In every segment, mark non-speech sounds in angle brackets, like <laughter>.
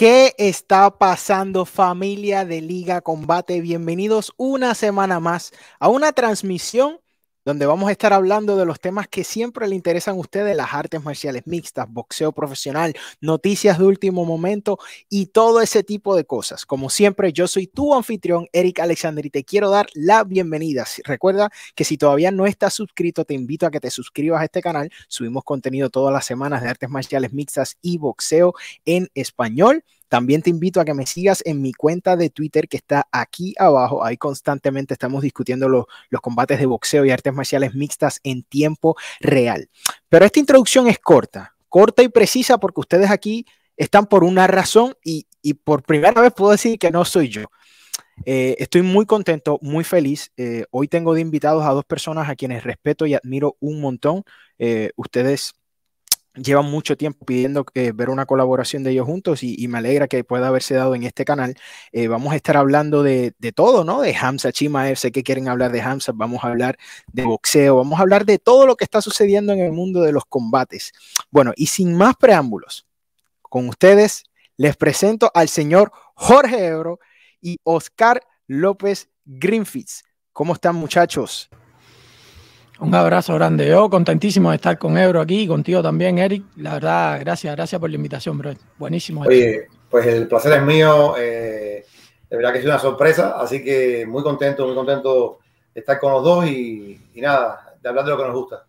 ¿Qué está pasando familia de Liga Combate? Bienvenidos una semana más a una transmisión donde vamos a estar hablando de los temas que siempre le interesan a ustedes, las artes marciales mixtas, boxeo profesional, noticias de último momento y todo ese tipo de cosas. Como siempre, yo soy tu anfitrión, Eric Alexander, y te quiero dar la bienvenida. Recuerda que si todavía no estás suscrito, te invito a que te suscribas a este canal. Subimos contenido todas las semanas de artes marciales mixtas y boxeo en español. También te invito a que me sigas en mi cuenta de Twitter que está aquí abajo. Ahí constantemente estamos discutiendo los, combates de boxeo y artes marciales mixtas en tiempo real. Pero esta introducción es corta, corta y precisa porque ustedes aquí están por una razón y, por primera vez puedo decir que no soy yo. Eh, estoy muy contento, muy feliz. Eh, hoy tengo de invitados a dos personas a quienes respeto y admiro un montón. Eh, ustedes llevan mucho tiempo pidiendo eh, ver una colaboración de ellos juntos y, me alegra que pueda haberse dado en este canal. Eh, vamos a estar hablando de, todo, ¿no? De Hamza chima, sé que quieren hablar de Hamza, vamos a hablar de boxeo, vamos a hablar de todo lo que está sucediendo en el mundo de los combates. Bueno, y sin más preámbulos, con ustedes les presento al señor Jorge Ebro y Oscar López Greenfields. ¿Cómo están muchachos? Un abrazo grande. Yo contentísimo de estar con Ebro aquí y contigo también, Eric. La verdad, gracias, gracias por la invitación, bro. Buenísimo. Oye, pues el placer es mío. Eh, de verdad que es una sorpresa, así que muy contento, muy contento de estar con los dos y nada, de hablar de lo que nos gusta.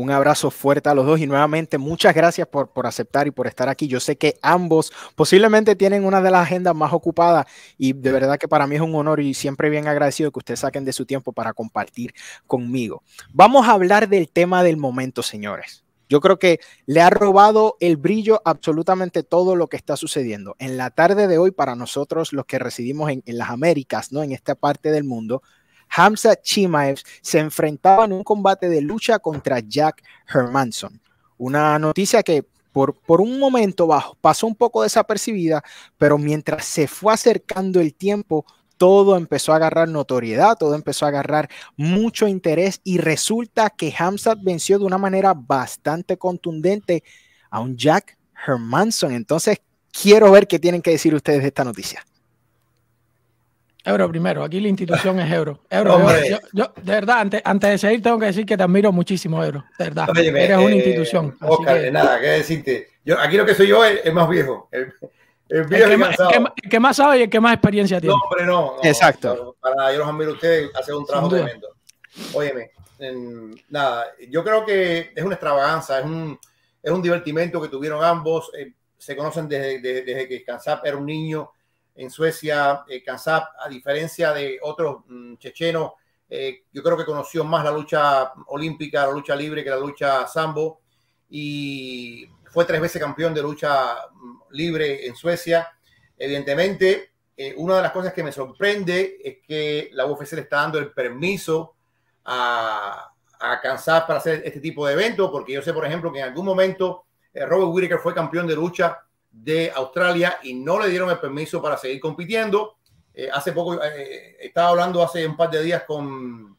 Un abrazo fuerte a los dos y nuevamente muchas gracias por, por aceptar y por estar aquí. Yo sé que ambos posiblemente tienen una de las agendas más ocupadas y de verdad que para mí es un honor y siempre bien agradecido que ustedes saquen de su tiempo para compartir conmigo. Vamos a hablar del tema del momento, señores. Yo creo que le ha robado el brillo absolutamente todo lo que está sucediendo. En la tarde de hoy, para nosotros los que residimos en, las Américas, ¿no? En esta parte del mundo, Hamza Chimaev se enfrentaba en un combate de lucha contra Jack Hermanson. Una noticia que por, por, un momento bajo, pasó un poco desapercibida, pero mientras se fue acercando el tiempo, todo empezó a agarrar notoriedad, todo empezó a agarrar mucho interés y resulta que Hamza venció de una manera bastante contundente a un Jack Hermanson. Entonces, quiero ver qué tienen que decir ustedes de esta noticia. Euro primero, aquí la institución es Euro. <laughs> yo, yo, de verdad, antes, antes de seguir tengo que decir que te admiro muchísimo, Euro. De verdad, eres una eh, institución. nada, que decirte. Yo, aquí lo que soy yo es, el más viejo. El, viejo que, más, sabe y el que más experiencia tiene. No, hombre, no. Exacto. Para, yo los admiro a ustedes, hacen un trabajo tremendo. Óyeme, nada, yo creo que es una extravaganza, es un, es un divertimento que tuvieron ambos. Eh, se conocen desde, desde, desde que Kansap era un niño en Suecia, eh, a diferencia de otros mm, chechenos, eh, yo creo que conoció más la lucha olímpica, la lucha libre que la lucha sambo y fue tres veces campeón de lucha mm, libre en Suecia. Evidentemente, eh, una de las cosas que me sorprende es que la UFC le está dando el permiso a, a Kansas para hacer este tipo de eventos, porque yo sé, por ejemplo, que en algún momento eh, Robert Whittaker fue campeón de lucha de Australia y no le dieron el permiso para seguir compitiendo. Eh, hace poco, eh, eh, estaba hablando hace un par de días con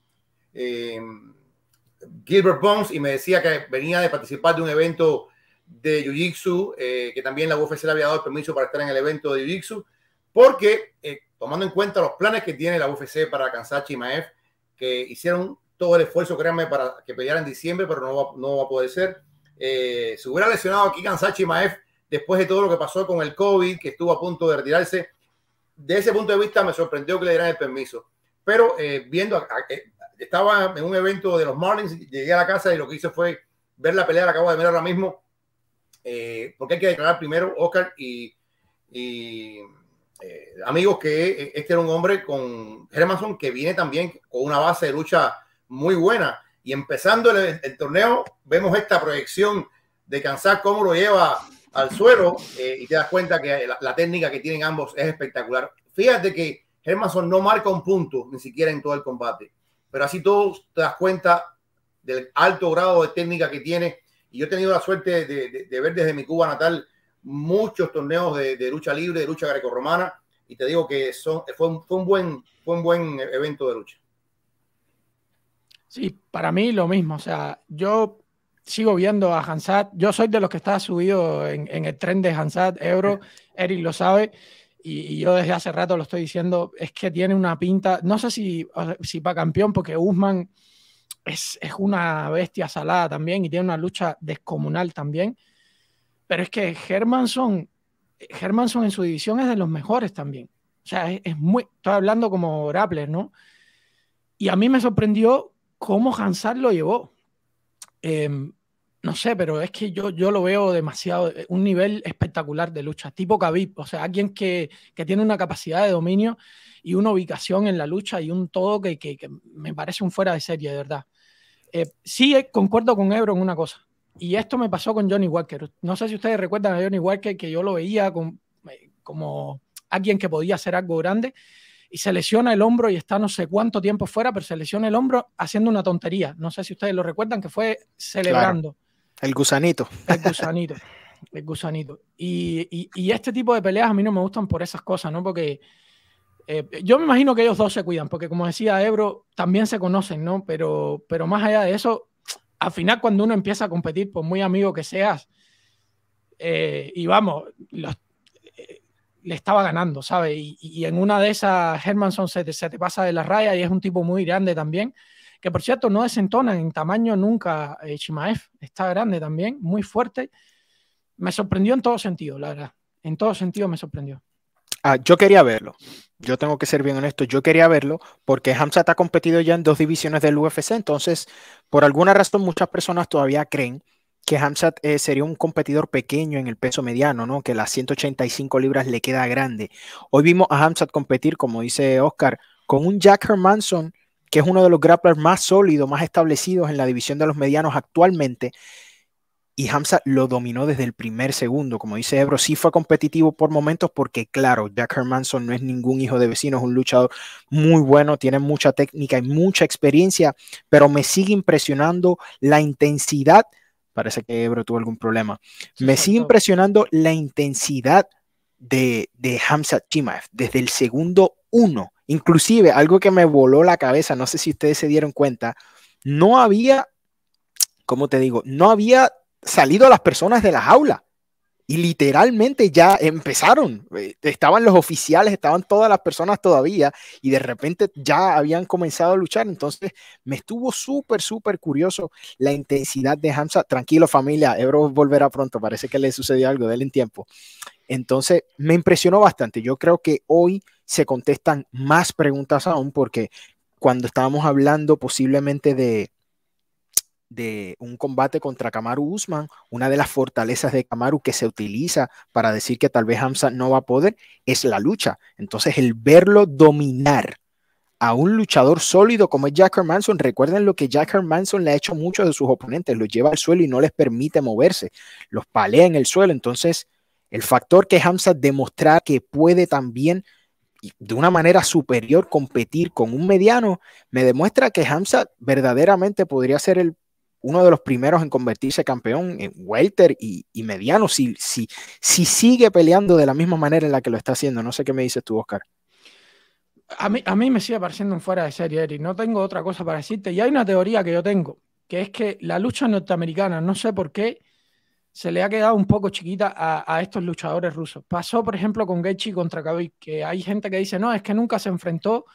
Gilbert Bones y me decía que venía de participar de un evento de Jiu-Jitsu, que también la UFC le había dado el permiso para estar en el evento de Jiu-Jitsu, porque tomando en cuenta los planes que tiene la UFC para Kansachi Maef que hicieron todo el esfuerzo, créanme, para que peleara en diciembre, pero no va, no va a poder ser. se hubiera lesionado aquí Kansachi Maef después de todo lo que pasó con el COVID, que estuvo a punto de retirarse. De ese punto de vista me sorprendió que le dieran el permiso. Pero eh, viendo, eh, estaba en un evento de los Marlins, llegué a la casa y lo que hice fue ver la pelea, la acabo de ver ahora mismo, eh, porque hay que declarar primero, Oscar, y, amigos, que este era un hombre con Hermanson que viene también con una base de lucha muy buena. Y empezando el, torneo, vemos esta proyección de Kansas, cómo lo lleva al suelo eh, y te das cuenta que la, técnica que tienen ambos es espectacular. Fíjate que Hermanson no marca un punto ni siquiera en todo el combate, pero así todos te das cuenta del alto grado de técnica que tiene. Y yo he tenido la suerte de, ver desde mi Cuba natal muchos torneos de, lucha libre, de lucha grecorromana, y te digo que son, fue, un, buen, fue un buen evento de lucha. Sí, para mí lo mismo. O sea, yo sigo viendo a Hansat. Yo soy de los que está subido en, el tren de Hansat, Euro, Eric lo sabe, y, yo desde hace rato lo estoy diciendo, es que tiene una pinta, no sé si, si para campeón, porque Usman es, es, una bestia salada también y tiene una lucha descomunal también, pero es que Hermanson, Hermanson en su división es de los mejores también. O sea, es, muy, estoy hablando como Rappler, ¿no? Y a mí me sorprendió cómo Hansard lo llevó. Eh, no sé, pero es que yo, yo lo veo demasiado, eh, un nivel espectacular de lucha, tipo Khabib, o sea, alguien que, tiene una capacidad de dominio y una ubicación en la lucha y un todo que, me parece un fuera de serie, de verdad. Eh, sí, eh, concuerdo con Ebro en una cosa, y esto me pasó con Johnny Walker. No sé si ustedes recuerdan a Johnny Walker, que yo lo veía como alguien que podía hacer algo grande, y se lesiona el hombro y está no sé cuánto tiempo fuera, pero se lesiona el hombro haciendo una tontería. No sé si ustedes lo recuerdan, que fue celebrando. El gusanito. El gusanito. el gusanito. Y, este tipo de peleas a mí no me gustan por esas cosas, ¿no? Porque eh, yo me imagino que ellos dos se cuidan, porque como decía Ebro, también se conocen, ¿no? Pero, pero más allá de eso, al final cuando uno empieza a competir, por muy amigo que seas, eh, y vamos, eh, le estaba ganando, ¿sabes? Y, en una de esas, Hermanson se te, se te pasa de la raya y es un tipo muy grande también que por cierto no desentona en tamaño nunca eh, está grande también, muy fuerte. Me sorprendió en todo sentido, la verdad. En todo sentido me sorprendió. Ah, yo quería verlo. Yo tengo que ser bien honesto. Yo quería verlo porque Hamzat ha competido ya en dos divisiones del UFC. Entonces, por alguna razón, muchas personas todavía creen que Hamzat eh, sería un competidor pequeño en el peso mediano, ¿no? Que las 185 libras le queda grande. Hoy vimos a Hamzat competir, como dice Oscar, con un Jack Hermanson que es uno de los grapplers más sólidos, más establecidos en la división de los medianos actualmente. Y Hamza lo dominó desde el primer segundo. Como dice Ebro, sí fue competitivo por momentos porque, claro, Jack Hermanson no es ningún hijo de vecino, es un luchador muy bueno, tiene mucha técnica y mucha experiencia, pero me sigue impresionando la intensidad. Parece que Ebro tuvo algún problema. Me sigue impresionando la intensidad de, de Hamza Chimaev desde el segundo uno Inclusive, algo que me voló la cabeza, no sé si ustedes se dieron cuenta, no había, como te digo? No había salido las personas de la jaula. Y literalmente ya empezaron. Eh, estaban los oficiales, estaban todas las personas todavía y de repente ya habían comenzado a luchar. Entonces me estuvo súper, súper curioso la intensidad de Hamza. Tranquilo familia, Ebro volverá pronto. Parece que le sucedió algo, él en tiempo. Entonces me impresionó bastante. Yo creo que hoy se contestan más preguntas aún porque cuando estábamos hablando posiblemente de, de un combate contra Kamaru Usman, una de las fortalezas de Kamaru que se utiliza para decir que tal vez Hamza no va a poder es la lucha. Entonces el verlo dominar a un luchador sólido como es Jack Hermanson. Recuerden lo que Jack Hermanson le ha hecho a muchos de sus oponentes, los lleva al suelo y no les permite moverse, los palea en el suelo. Entonces, el factor que Hamza demostrar que puede también de una manera superior competir con un mediano, me demuestra que Hamza verdaderamente podría ser el, uno de los primeros en convertirse campeón en welter y, y mediano si, si, sigue peleando de la misma manera en la que lo está haciendo. No sé qué me dices tú, Oscar. A mí, a mí me sigue pareciendo un fuera de serie, Eric. No tengo otra cosa para decirte. Y hay una teoría que yo tengo, que es que la lucha norteamericana, no sé por qué, se le ha quedado un poco chiquita a, estos luchadores rusos. Pasó, por ejemplo, con Getchi contra Khabib, que hay gente que dice, no, es que nunca se enfrentó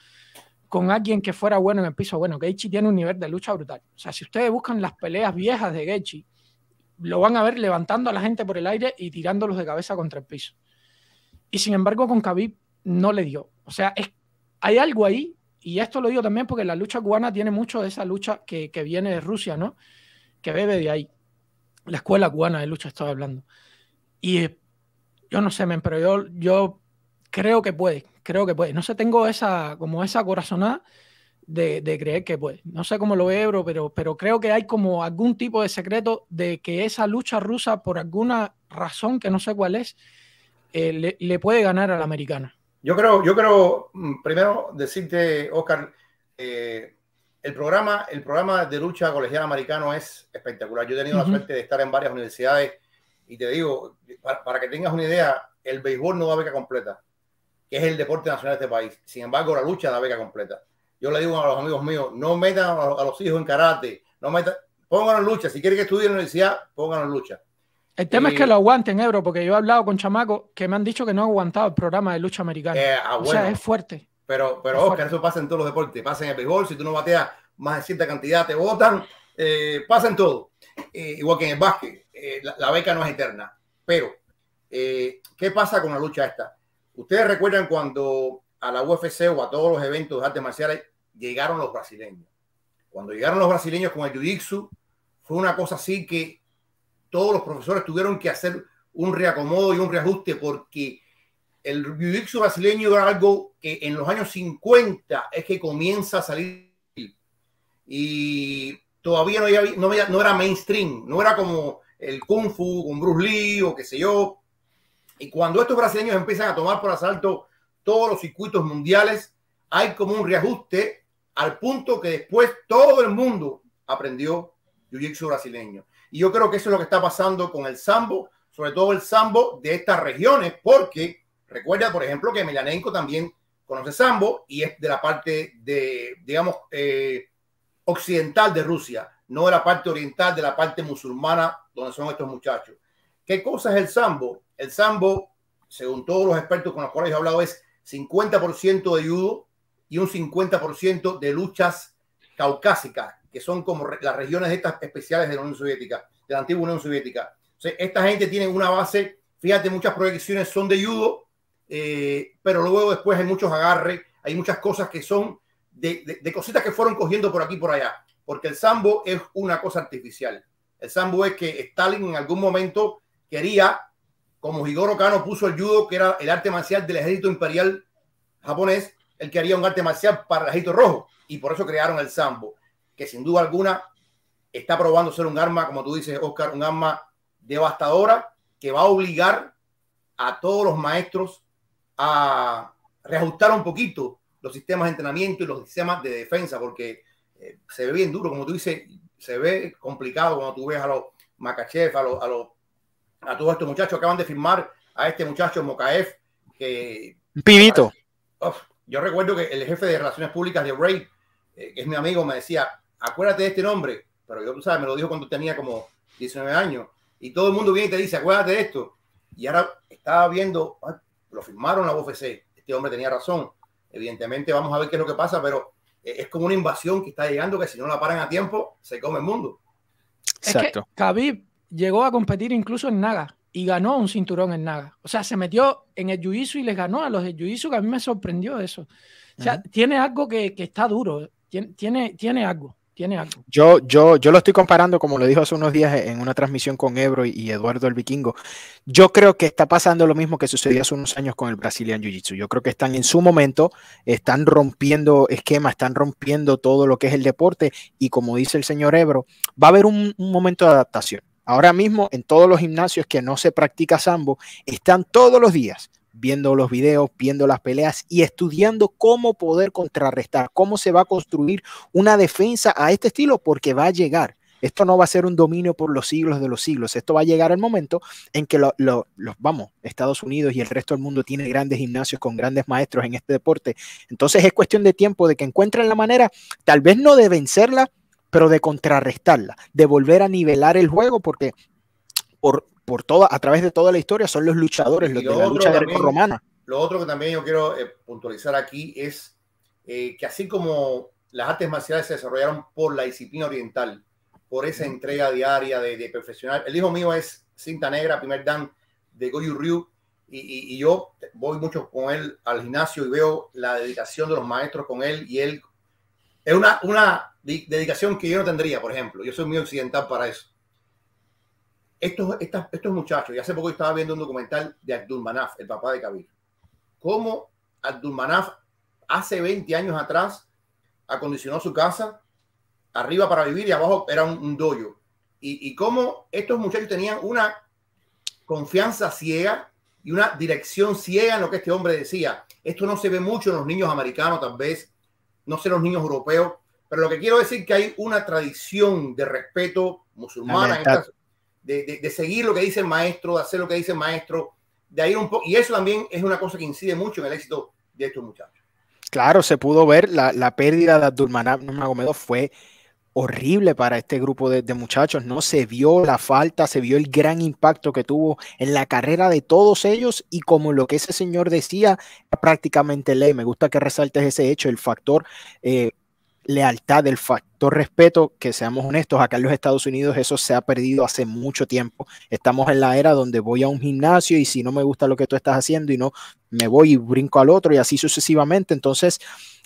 con alguien que fuera bueno en el piso. Bueno, Gechi tiene un nivel de lucha brutal. O sea, si ustedes buscan las peleas viejas de Getchi, lo van a ver levantando a la gente por el aire y tirándolos de cabeza contra el piso. Y sin embargo, con Khabib no le dio. O sea, hay algo ahí, y esto lo digo también porque la lucha cubana tiene mucho de esa lucha que, que viene de Rusia, ¿no? Que bebe de ahí la escuela cubana de lucha estaba hablando. Y eh, yo no sé, men, pero yo, creo que puede, creo que puede. No sé, tengo esa, como esa corazonada de, de, creer que puede. No sé cómo lo veo, pero, pero creo que hay como algún tipo de secreto de que esa lucha rusa, por alguna razón que no sé cuál es, eh, le, puede ganar a la americana. Yo creo, yo creo mm, primero decirte, Oscar, eh, el programa, el programa de lucha colegial americano es espectacular. Yo he tenido la suerte de estar en varias universidades y te digo, para, que tengas una idea, el béisbol no da beca completa, que es el deporte nacional de este país. Sin embargo, la lucha da beca completa. Yo le digo a los amigos míos, no metan a, los hijos en karate, no metan, pónganlo en lucha. Si quieren que estudien en la universidad, pongan en lucha. El tema es que lo aguanten, Ebro, porque yo he hablado con chamacos que me han dicho que no han aguantado el programa de lucha americana. Eh, ah, o sea, es fuerte. Pero, pero Oscar, eso pasa en todos los deportes. Pasa en el béisbol, si tú no bateas más de cierta cantidad, te votan. Eh, pasa todo. Eh, igual que en el básquet, eh, la, beca no es eterna. Pero, eh, ¿qué pasa con la lucha esta? Ustedes recuerdan cuando a la UFC o a todos los eventos de artes marciales llegaron los brasileños. Cuando llegaron los brasileños con el jiu fue una cosa así que todos los profesores tuvieron que hacer un reacomodo y un reajuste porque el jiu brasileño era algo en los años 50 es que comienza a salir y todavía no, no, era mainstream, no era como el Kung Fu con Bruce Lee o qué sé yo. Y cuando estos brasileños empiezan a tomar por asalto todos los circuitos mundiales, hay como un reajuste al punto que después todo el mundo aprendió jiu-jitsu brasileño. Y yo creo que eso es lo que está pasando con el sambo, sobre todo el sambo de estas regiones, porque recuerda, por ejemplo, que melanenco también conoce Sambo y es de la parte de, digamos, eh, occidental de Rusia, no de la parte oriental, de la parte musulmana donde son estos muchachos. ¿Qué cosa es el Sambo? El Sambo, según todos los expertos con los cuales he hablado, es 50% de judo y un 50% de luchas caucásicas, que son como las regiones estas especiales de la Unión Soviética, de la antigua Unión Soviética. esta gente tiene una base, fíjate, muchas proyecciones son de judo, eh, pero luego después hay muchos agarres, hay muchas cosas que son de, de, cositas que fueron cogiendo por aquí y por allá, porque el sambo es una cosa artificial. El sambo es que Stalin en algún momento quería, como Higoro Kano puso el judo, que era el arte marcial del ejército imperial japonés, él quería un arte marcial para el ejército rojo y por eso crearon el sambo, que sin duda alguna está probando ser un arma, como tú dices, Oscar, un arma devastadora que va a obligar a todos los maestros a reajustar un poquito los sistemas de entrenamiento y los sistemas de defensa, porque eh, se ve bien duro, como tú dices, se ve complicado cuando tú ves a los Makachev, a los, a, todos estos muchachos. Acaban de firmar a este muchacho Mocaef, que. Pibito. yo recuerdo que el jefe de Relaciones Públicas de Ray, eh, que es mi amigo, me decía: acuérdate de este nombre, pero yo, tú sabes, me lo dijo cuando tenía como 19 años, y todo el mundo viene y te dice: acuérdate de esto. Y ahora estaba viendo, ah, lo firmaron la UFC. Este hombre tenía razón. Evidentemente, vamos a ver qué es lo que pasa, pero e, es como una invasión que está llegando que si no la paran a tiempo, se come el mundo. Exacto. Khabib llegó a competir incluso en Naga y ganó un cinturón en Naga. O sea, se metió en el jiu y les ganó a los de jiu que a mí me sorprendió eso. O sea, tiene algo que, está duro. tiene, tiene algo. Tiene algo. Yo, yo, yo lo estoy comparando, como lo dijo hace unos días en una transmisión con Ebro y, Eduardo el Vikingo. Yo creo que está pasando lo mismo que sucedió hace unos años con el Brazilian Jiu-Jitsu. Yo creo que están en su momento, están rompiendo esquemas, están rompiendo todo lo que es el deporte y como dice el señor Ebro, va a haber un momento de adaptación. Ahora mismo en todos los gimnasios que no se practica sambo, están todos los días viendo los videos, viendo las peleas y estudiando cómo poder contrarrestar, cómo se va a construir una defensa a este estilo, porque va a llegar. Esto no va a ser un dominio por los siglos de los siglos. Esto va a llegar al momento en que los, vamos, Estados Unidos y el resto del mundo tiene grandes gimnasios con grandes maestros en este deporte. Entonces es cuestión de tiempo de que encuentren la manera, tal vez no de vencerla, pero de contrarrestarla, de volver a nivelar el juego, porque por, por toda, a través de toda la historia son los luchadores, los lo de la lucha romana Lo otro que también yo quiero eh, puntualizar aquí es eh, que así como las artes marciales se desarrollaron por la disciplina oriental, por esa entrega diaria de, profesional. El hijo mío es cinta negra, primer dan de Goju Ryu, y, y, yo voy mucho con él al gimnasio y veo la dedicación de los maestros con él, y él es una, una dedicación que yo no tendría, por ejemplo. Yo soy muy occidental para eso estos, estos muchachos, y hace poco estaba viendo un documental de Abdulmanaf, el papá de Kabir, cómo Abdulmanaf hace 20 años atrás acondicionó su casa arriba para vivir y abajo era un, doyo. Y, cómo estos muchachos tenían una confianza ciega y una dirección ciega en lo que este hombre decía. Esto no se ve mucho en los niños americanos, tal vez, no sé, los niños europeos, pero lo que quiero decir es que hay una tradición de respeto musulmana en esta, de, de, seguir lo que dice el maestro, de hacer lo que dice el maestro, de ir un poco. Y eso también es una cosa que incide mucho en el éxito de estos muchachos. Claro, se pudo ver la, la pérdida de Abdulmanab Nurmagomedov fue horrible para este grupo de, muchachos, ¿no? Se vio la falta, se vio el gran impacto que tuvo en la carrera de todos ellos y como lo que ese señor decía, prácticamente ley. Me gusta que resaltes ese hecho, el factor eh, lealtad, del factor respeto, que seamos honestos, acá en los Estados Unidos eso se ha perdido hace mucho tiempo. Estamos en la era donde voy a un gimnasio y si no me gusta lo que tú estás haciendo y no, me voy y brinco al otro y así sucesivamente. Entonces,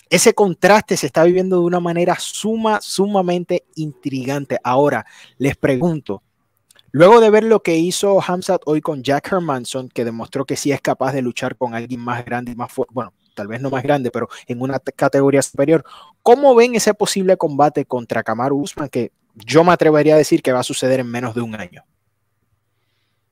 ese contraste se está viviendo de una manera suma, sumamente intrigante. Ahora, les pregunto, Luego de ver lo que hizo Hamzat hoy con Jack Hermanson, que demostró que sí es capaz de luchar con alguien más grande y más fuerte, bueno, tal vez no más grande, pero en una categoría superior. ¿Cómo ven ese posible combate contra Kamaru Usman que yo me atrevería a decir que va a suceder en menos de un año?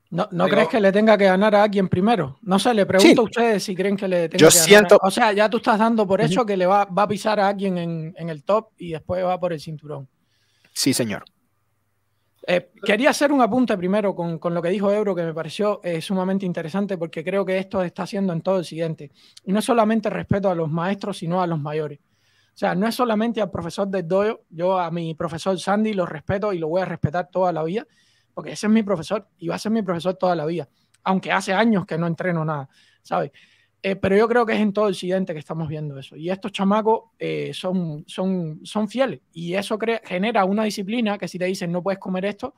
¿No, crees que le tenga que ganar a alguien primero? No sé, le pregunto a ustedes si creen que le tenga yo que siento... ganar. O sea, ya tú estás dando por hecho que le va, va, a pisar a alguien en el top y después va por el cinturón. Sí, señor. Eh, quería hacer un apunte primero con, lo que dijo Euro, que me pareció eh, sumamente interesante porque creo que esto está haciendo en todo el siguiente. Y no solamente respeto a los maestros, sino a los mayores. O sea, no es solamente al profesor de Doyo, yo a mi profesor Sandy lo respeto y lo voy a respetar toda la vida, porque ese es mi profesor y va a ser mi profesor toda la vida, aunque hace años que no entreno nada, ¿sabes? Eh, pero yo creo que es en todo Occidente que estamos viendo eso. Y estos chamacos eh, son, son, son fieles. Y eso genera una disciplina que si te dicen no puedes comer esto,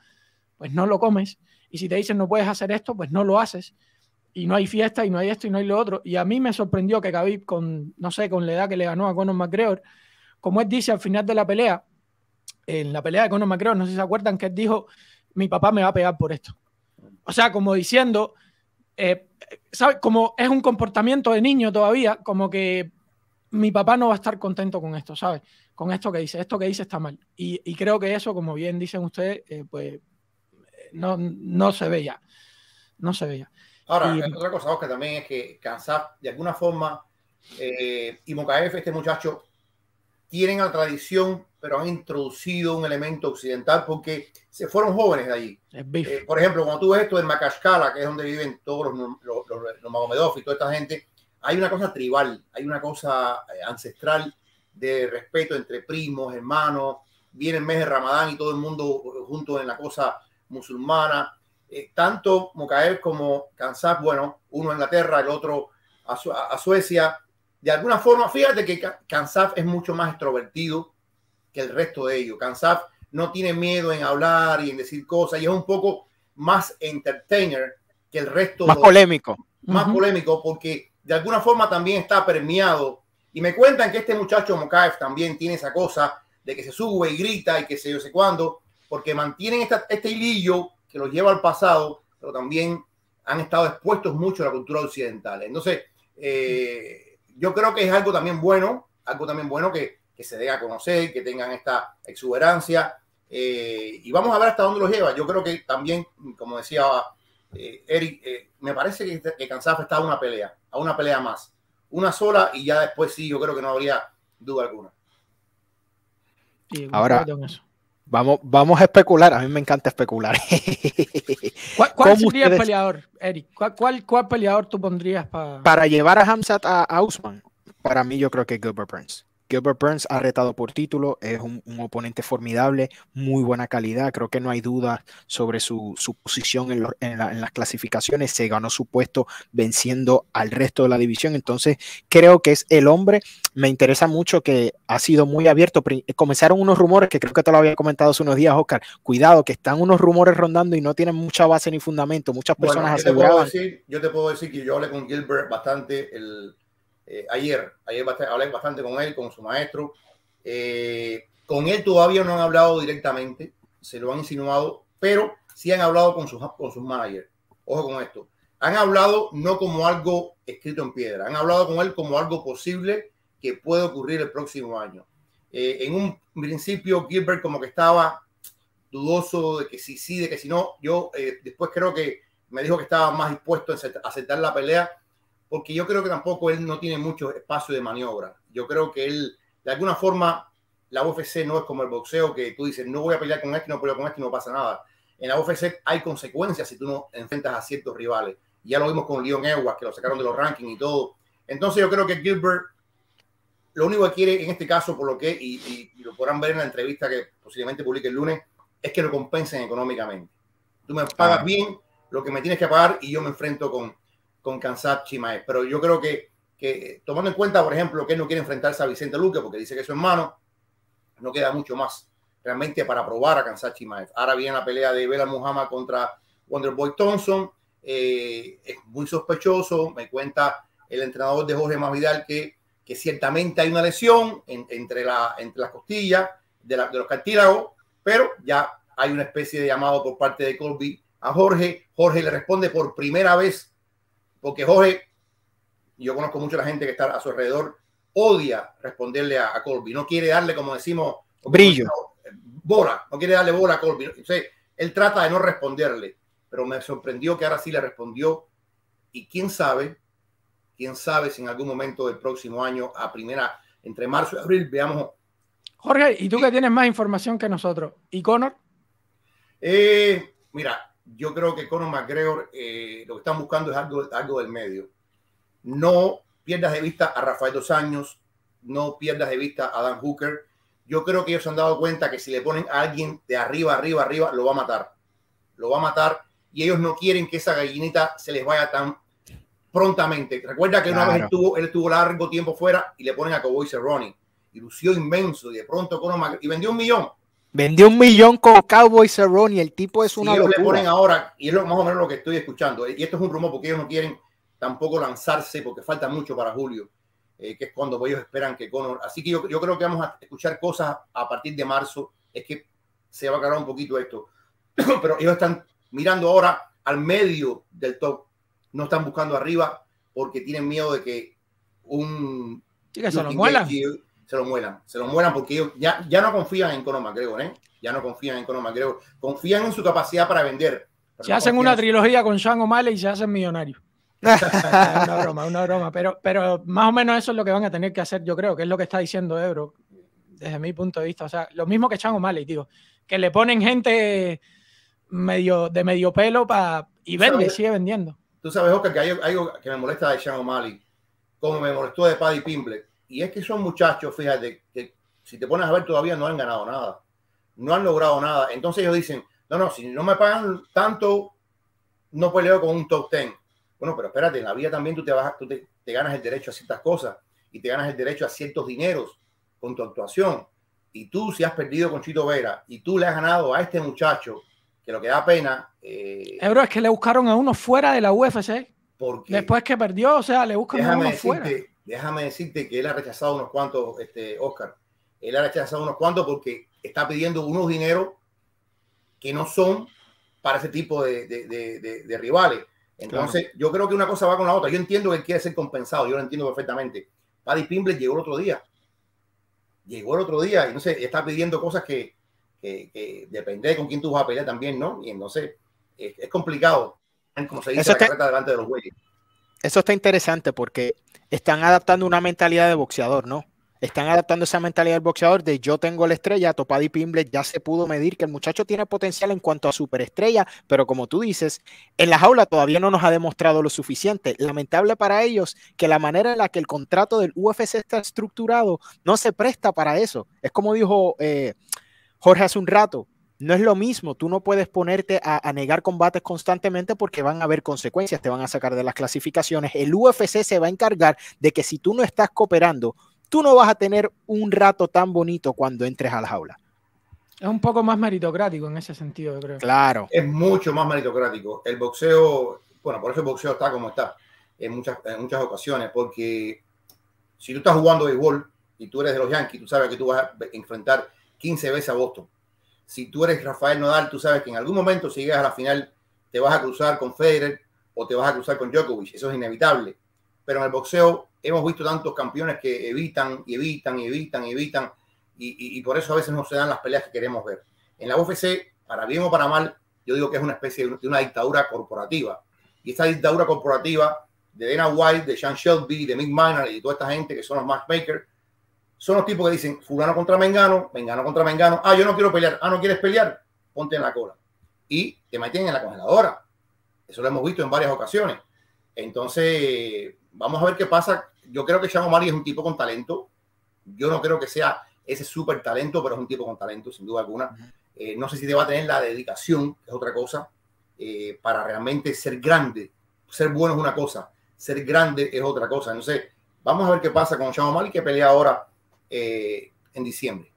pues no lo comes. Y si te dicen no puedes hacer esto, pues no lo haces. Y no hay fiesta, y no hay esto, y no hay lo otro. Y a mí me sorprendió que Khabib, con, no sé, con la edad que le ganó a Conor McGregor, como él dice al final de la pelea, en la pelea de Conor McGregor, no sé si se acuerdan, que él dijo, mi papá me va a pegar por esto. O sea, como diciendo, eh, como es un comportamiento de niño todavía, como que mi papá no va a estar contento con esto, ¿sabes? Con esto que dice, esto que dice está mal. Y, creo que eso, como bien dicen ustedes, eh, pues no, no se ve ya. No se ve ya. Ahora, y, otra cosa, que también es que cansar de alguna forma, eh, y Mokaef, este muchacho, tienen la tradición, pero han introducido un elemento occidental porque se fueron jóvenes de allí. Eh, por ejemplo, cuando tú ves esto en Macascala, que es donde viven todos los, los, Magomedov y toda esta gente, hay una cosa tribal, hay una cosa eh, ancestral de respeto entre primos, hermanos. Viene el mes de Ramadán y todo el mundo eh, junto en la cosa musulmana. tanto Mocaer como Kansas, bueno, uno a Inglaterra, el otro a Suecia, de alguna forma, fíjate que Kansaf es mucho más extrovertido que el resto de ellos. Kansaf no tiene miedo en hablar y en decir cosas y es un poco más entertainer que el resto. Más de, polémico. Más polémico porque de alguna forma también está permeado. Y me cuentan que este muchacho Mokaev también tiene esa cosa de que se sube y grita y que se yo sé cuándo, porque mantienen este hilillo que los lleva al pasado, pero también han estado expuestos mucho a la cultura occidental. Entonces, eh, yo creo que es algo también bueno, algo también bueno que, se dé a conocer, que tengan esta exuberancia. Eh, y vamos a ver hasta dónde lo lleva. Yo creo que también, como decía eh, Eric, eh, me parece que, que está a una pelea, a una pelea más. Una sola y ya después sí, yo creo que no habría duda alguna. Ahora, Vamos, vamos a especular, a mí me encanta especular. <laughs> ¿Cuál, sería el peleador, Eric? ¿Cuál, ¿Cuál, peleador tú pondrías para...? Para llevar a Hamzat a, a Usman, para mí yo creo que Gilbert Burns. Gilbert Burns ha retado por título, es un, oponente formidable, muy buena calidad, creo que no hay duda sobre su, posición en, las clasificaciones, se ganó su puesto venciendo al resto de la división, entonces creo que es el hombre, me interesa mucho que ha sido muy abierto, comenzaron unos rumores que creo que te lo había comentado hace unos días, Oscar, cuidado que están unos rumores rondando y no tienen mucha base ni fundamento, muchas personas yo yo te puedo decir que yo hablé con Gilbert bastante el eh, ayer, ayer hablé bastante con él, con su maestro. Eh, con él todavía no han hablado directamente, se lo han insinuado, pero sí han hablado con sus, con managers. Ojo con esto. Han hablado no como algo escrito en piedra, han hablado con él como algo posible que puede ocurrir el próximo año. Eh, en un principio, Gilbert como que estaba dudoso de que sí, sí, de que si no. Yo después creo que me dijo que estaba más dispuesto a aceptar la pelea porque yo creo que tampoco él no tiene mucho espacio de maniobra. Yo creo que él, de alguna forma, la UFC no es como el boxeo que tú dices, no voy a pelear con este, no peleo con este, no pasa nada. En la UFC hay consecuencias si tú no enfrentas a ciertos rivales. Ya lo vimos con Leon Edwards, que lo sacaron de los rankings y todo. Entonces yo creo que Gilbert lo único que quiere en este caso, por lo que, y, lo podrán ver en la entrevista que posiblemente publique el lunes, es que lo compensen económicamente. Tú me pagas ah. bien lo que me tienes que pagar y yo me enfrento con, con Kansas Chimae. Pero yo creo que, que, tomando en cuenta, por ejemplo, que no quiere enfrentarse a Vicente Luque porque dice que es su hermano, no queda mucho más realmente para probar a Kansas Chimaev. Ahora viene la pelea de Bela Muhammad contra Wonderboy Thompson. Eh, es muy sospechoso. Me cuenta el entrenador de Jorge Mavidal que, que ciertamente hay una lesión entre, la, entre las costillas de, de, los cartílagos, pero ya hay una especie de llamado por parte de Colby a Jorge. Jorge le responde por primera vez porque Jorge, yo conozco mucho a la gente que está a su alrededor, odia responderle a, Colby, no quiere darle, como decimos, brillo, eh, bola, no quiere darle bola a Colby. él trata de no responderle, pero me sorprendió que ahora sí le respondió. Y quién sabe, quién sabe si en algún momento del próximo año, a primera, entre marzo y abril, veamos. Jorge, y tú que tienes más información que nosotros, ¿y Conor? Eh, mira, yo creo que Conor McGregor eh, lo que están buscando es algo, algo del medio. No pierdas de vista a Rafael Dos Años, no pierdas de vista a Dan Hooker. Yo creo que ellos se han dado cuenta que si le ponen a alguien de arriba, arriba, arriba, lo va a matar. Lo va a matar y ellos no quieren que esa gallinita se les vaya tan prontamente. Recuerda que una vez estuvo, él estuvo largo tiempo fuera y le ponen a Cowboy Ronnie. y lució inmenso y de pronto Conor McGregor y vendió un millón Vendió un millón con Cowboy Cerrone y el tipo es una y ellos le ponen ahora, y es lo, más o menos lo que estoy escuchando, y esto es un rumor porque ellos no quieren tampoco lanzarse porque falta mucho para julio, eh, que es cuando ellos esperan que Conor. Así que yo, creo que vamos a escuchar cosas a partir de marzo, es que se va a aclarar un poquito esto. <coughs> Pero ellos están mirando ahora al medio del top, no están buscando arriba porque tienen miedo de que un. Sí, que se se lo mueran. se lo mueran porque ellos ya, ya no confían en Conor McGregor, ¿eh? Ya no confían en Conor McGregor, confían en su capacidad para vender. Se hacen una trilogía con Sean O'Malley y se hacen millonarios. <laughs> una broma, una broma, pero, pero más o menos eso es lo que van a tener que hacer, yo creo, que es lo que está diciendo Ebro, desde mi punto de vista. O sea, lo mismo que Sean O'Malley, digo que le ponen gente medio, de medio pelo y vende, sigue vendiendo. Tú sabes, Oscar, que hay algo que me molesta de Sean O'Malley, como me molestó de Paddy Pimple y es que son muchachos, fíjate, que si te pones a ver todavía no han ganado nada, no han logrado nada. Entonces ellos dicen, no, no, si no me pagan tanto, no peleo con un top ten. Bueno, pero espérate, en la vida también tú te, vas, tú te, ganas el derecho a ciertas cosas y te ganas el derecho a ciertos dineros con tu actuación. Y tú, si has perdido con Chito Vera y tú le has ganado a este muchacho, que lo que da pena. Eh, eh es que le buscaron a uno fuera de la UFC. Después que perdió, o sea, le buscan a uno fuera déjame decirte que él ha rechazado unos cuantos, este, Oscar. Él ha rechazado unos cuantos porque está pidiendo unos dineros que no son para ese tipo de, rivales. Entonces, yo creo que una cosa va con la otra. Yo entiendo que él quiere ser compensado, yo lo entiendo perfectamente. Paddy Pimble llegó el otro día. Llegó el otro día y no sé, está pidiendo cosas que, depende de con quién tú vas a pelear también, ¿no? Y entonces es, complicado, como se dice, la de los Eso está interesante porque están adaptando una mentalidad de boxeador, ¿no? Están adaptando esa mentalidad de boxeador de yo tengo la estrella, Topadi Pimble ya se pudo medir que el muchacho tiene potencial en cuanto a superestrella, pero como tú dices, en la jaula todavía no nos ha demostrado lo suficiente. Lamentable para ellos que la manera en la que el contrato del UFC está estructurado no se presta para eso. Es como dijo eh, Jorge hace un rato, no es lo mismo. Tú no puedes ponerte a, negar combates constantemente porque van a haber consecuencias, te van a sacar de las clasificaciones. El UFC se va a encargar de que si tú no estás cooperando, tú no vas a tener un rato tan bonito cuando entres a la jaula. Es un poco más meritocrático en ese sentido, yo creo. Claro. Es mucho más meritocrático. El boxeo, bueno, por eso el boxeo está como está en muchas, en muchas ocasiones, porque si tú estás jugando béisbol y tú eres de los Yankees, tú sabes que tú vas a enfrentar 15 veces a Boston si tú eres Rafael Nodal, tú sabes que en algún momento, si llegas a la final, te vas a cruzar con Federer o te vas a cruzar con Djokovic. Eso es inevitable. Pero en el boxeo hemos visto tantos campeones que evitan y evitan y evitan y evitan. Y, por eso a veces no se dan las peleas que queremos ver. En la UFC, para bien o para mal, yo digo que es una especie de una dictadura corporativa. Y esta dictadura corporativa de Dana White, de Sean Shelby, de Mick Minor y de toda esta gente que son los matchmakers, son los tipos que dicen fulano contra mengano, mengano contra mengano, ah, yo no quiero pelear, ah, no quieres pelear, ponte en la cola. Y te meten en la congeladora. Eso lo hemos visto en varias ocasiones. Entonces, vamos a ver qué pasa. Yo creo que Sean O'Malley es un tipo con talento. Yo no creo que sea ese súper talento, pero es un tipo con talento, sin duda alguna. Eh, no sé si te va a tener la dedicación, que es otra cosa, eh, para realmente ser grande. Ser bueno es una cosa, ser grande es otra cosa. Entonces, vamos a ver qué pasa con Sean O'Malley, que pelea ahora eh, en diciembre.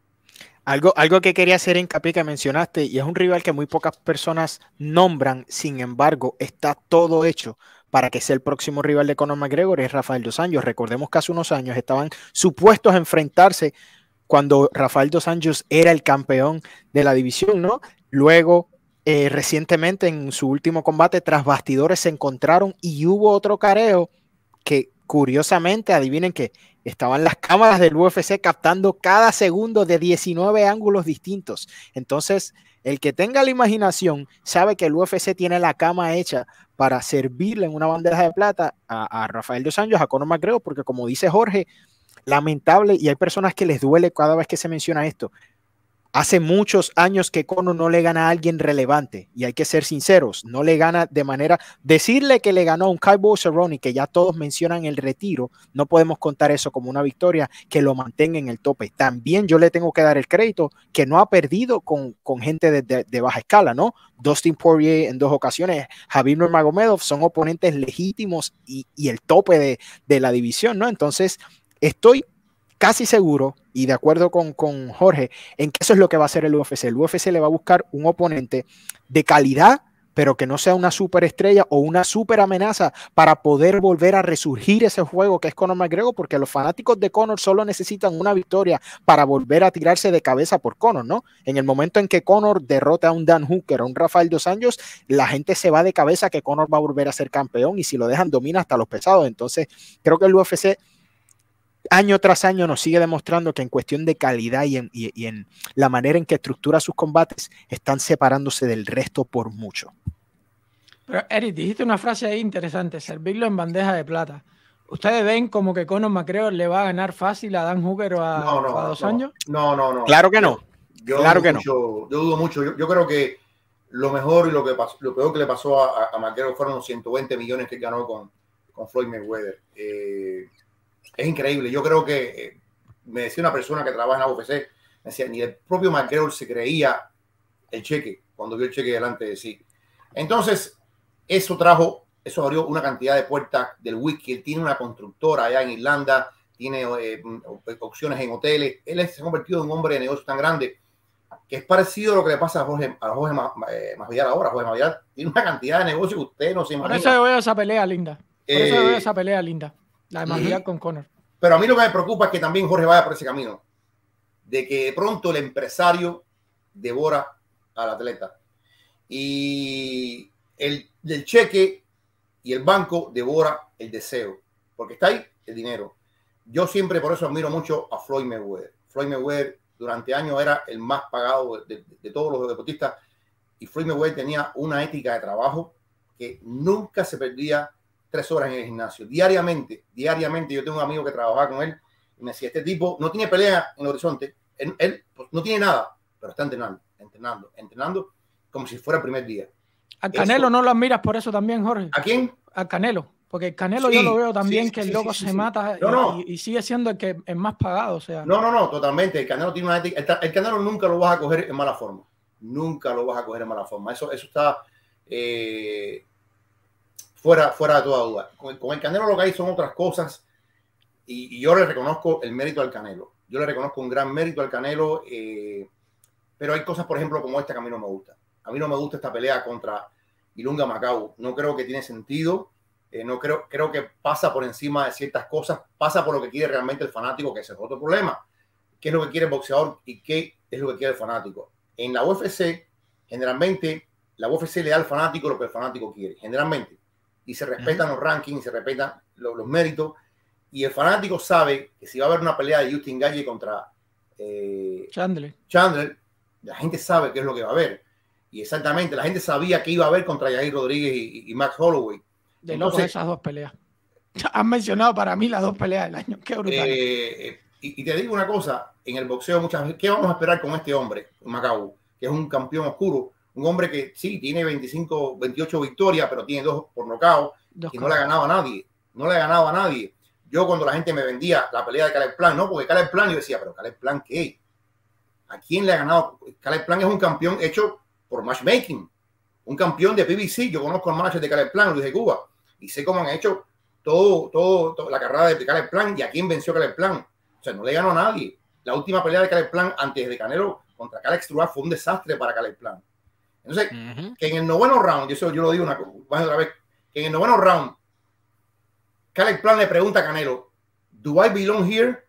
Algo, algo que quería hacer hincapié que mencionaste, y es un rival que muy pocas personas nombran, sin embargo, está todo hecho para que sea el próximo rival de Conor McGregor, es Rafael Dos Anjos. Recordemos que hace unos años estaban supuestos a enfrentarse cuando Rafael Dos Anjos era el campeón de la división, ¿no? Luego, eh, recientemente en su último combate, tras bastidores se encontraron y hubo otro careo que, curiosamente, adivinen que Estaban las cámaras del UFC captando cada segundo de 19 ángulos distintos. Entonces, el que tenga la imaginación sabe que el UFC tiene la cama hecha para servirle en una bandeja de plata a, Rafael dos Anjos, a Conor McGregor, porque como dice Jorge, lamentable y hay personas que les duele cada vez que se menciona esto. Hace muchos años que Cono no le gana a alguien relevante y hay que ser sinceros, no le gana de manera decirle que le ganó a un Kai Cerrone que ya todos mencionan el retiro, no podemos contar eso como una victoria que lo mantenga en el tope. También yo le tengo que dar el crédito que no ha perdido con, gente de, baja escala, ¿no? Dustin Poirier en dos ocasiones, Javier Nurmagomedov son oponentes legítimos y, el tope de, de la división, ¿no? Entonces, estoy casi seguro y de acuerdo con, con, Jorge, en que eso es lo que va a hacer el UFC. El UFC le va a buscar un oponente de calidad, pero que no sea una superestrella o una superamenaza amenaza para poder volver a resurgir ese juego que es Conor McGregor, porque los fanáticos de Conor solo necesitan una victoria para volver a tirarse de cabeza por Conor, ¿no? En el momento en que Conor derrota a un Dan Hooker, a un Rafael Dos Anjos, la gente se va de cabeza que Conor va a volver a ser campeón y si lo dejan domina hasta los pesados. Entonces, creo que el UFC año tras año nos sigue demostrando que en cuestión de calidad y en, la manera en que estructura sus combates, están separándose del resto por mucho. Pero Eric, dijiste una frase ahí interesante, servirlo en bandeja de plata. ¿Ustedes ven como que Conor McGregor le va a ganar fácil a Dan Hooker a, dos años? No, no, no. Claro que no. Yo, claro que dudo mucho. Yo, creo que lo mejor y lo, lo peor que le pasó a, a, McGregor fueron los 120 millones que ganó con, con Floyd Mayweather. Eh, es increíble. Yo creo que eh, me decía una persona que trabaja en la UFC, decía, ni el propio McGregor se creía el cheque cuando vio el cheque delante de sí. Entonces, eso trajo, eso abrió una cantidad de puertas del whisky. Él tiene una constructora allá en Irlanda, tiene eh, opciones en hoteles. Él se ha convertido en un hombre de negocio tan grande que es parecido a lo que le pasa a Jorge, a Jorge eh, ahora. Jorge Masvidal tiene una cantidad de negocios que usted no se imagina. Por eso a esa pelea, linda. Por eso veo esa pelea, linda. La con Connor. Pero a mí lo que me preocupa es que también Jorge vaya por ese camino. De que de pronto el empresario devora al atleta. Y el, cheque y el banco devora el deseo. Porque está ahí el dinero. Yo siempre por eso admiro mucho a Floyd Mayweather. Floyd Mayweather durante años era el más pagado de, de todos los deportistas y Floyd Mayweather tenía una ética de trabajo que nunca se perdía tres horas en el gimnasio, diariamente, diariamente. Yo tengo un amigo que trabajaba con él y me decía, este tipo no tiene pelea en el horizonte, él, pues, no tiene nada, pero está entrenando, entrenando, entrenando como si fuera el primer día. ¿Al Canelo no lo admiras por eso también, Jorge. ¿A quién? Al Canelo. Porque Canelo yo lo veo también que el loco se mata Y, sigue siendo el que es más pagado. O sea, no, no, no, totalmente. El Canelo tiene una ética. El, Canelo nunca lo vas a coger en mala forma. Nunca lo vas a coger en mala forma. Eso, eso está eh, fuera, fuera de toda duda. Con, el Canelo lo que hay son otras cosas y, yo le reconozco el mérito al Canelo. Yo le reconozco un gran mérito al Canelo, eh, pero hay cosas, por ejemplo, como esta que a mí no me gusta. A mí no me gusta esta pelea contra Ilunga Macau No creo que tiene sentido. Eh, no creo, creo que pasa por encima de ciertas cosas, pasa por lo que quiere realmente el fanático, que ese es otro problema. ¿Qué es lo que quiere el boxeador y qué es lo que quiere el fanático? En la UFC, generalmente, la UFC le da al fanático lo que el fanático quiere, generalmente y se respetan los rankings, se respetan los, méritos. Y el fanático sabe que si va a haber una pelea de Justin Galle contra eh, Chandler. Chandler, la gente sabe qué es lo que va a haber. Y exactamente, la gente sabía que iba a haber contra Jair Rodríguez y, Max Holloway. De no esas dos peleas. <laughs> Han mencionado para mí las dos peleas del año. Qué eh, brutal. Eh, y, y, te digo una cosa, en el boxeo muchas veces, ¿qué vamos a esperar con este hombre, Macau, que es un campeón oscuro? un hombre que sí tiene 25, 28 victorias, pero tiene dos por nocao, y no le ha ganado a nadie, no le ha ganado a nadie. Yo cuando la gente me vendía la pelea de Caleb Plan, no, porque Caleb Plan, yo decía, pero Caleb Plan, ¿qué? ¿A quién le ha ganado? Caleb Plan es un campeón hecho por matchmaking, un campeón de PBC, yo conozco al manager de Caleb Plan, Luis de Cuba, y sé cómo han hecho todo, todo, la carrera de Caleb Plan y a quién venció Caleb Plan. O sea, no le ganó a nadie. La última pelea de Caleb Plan antes de Canelo contra Caleb fue un desastre para Caleb Plan entonces, que en el noveno round, yo lo digo una, vez, que en el noveno round, Caleb Plan le pregunta a Canelo, ¿Do I belong here?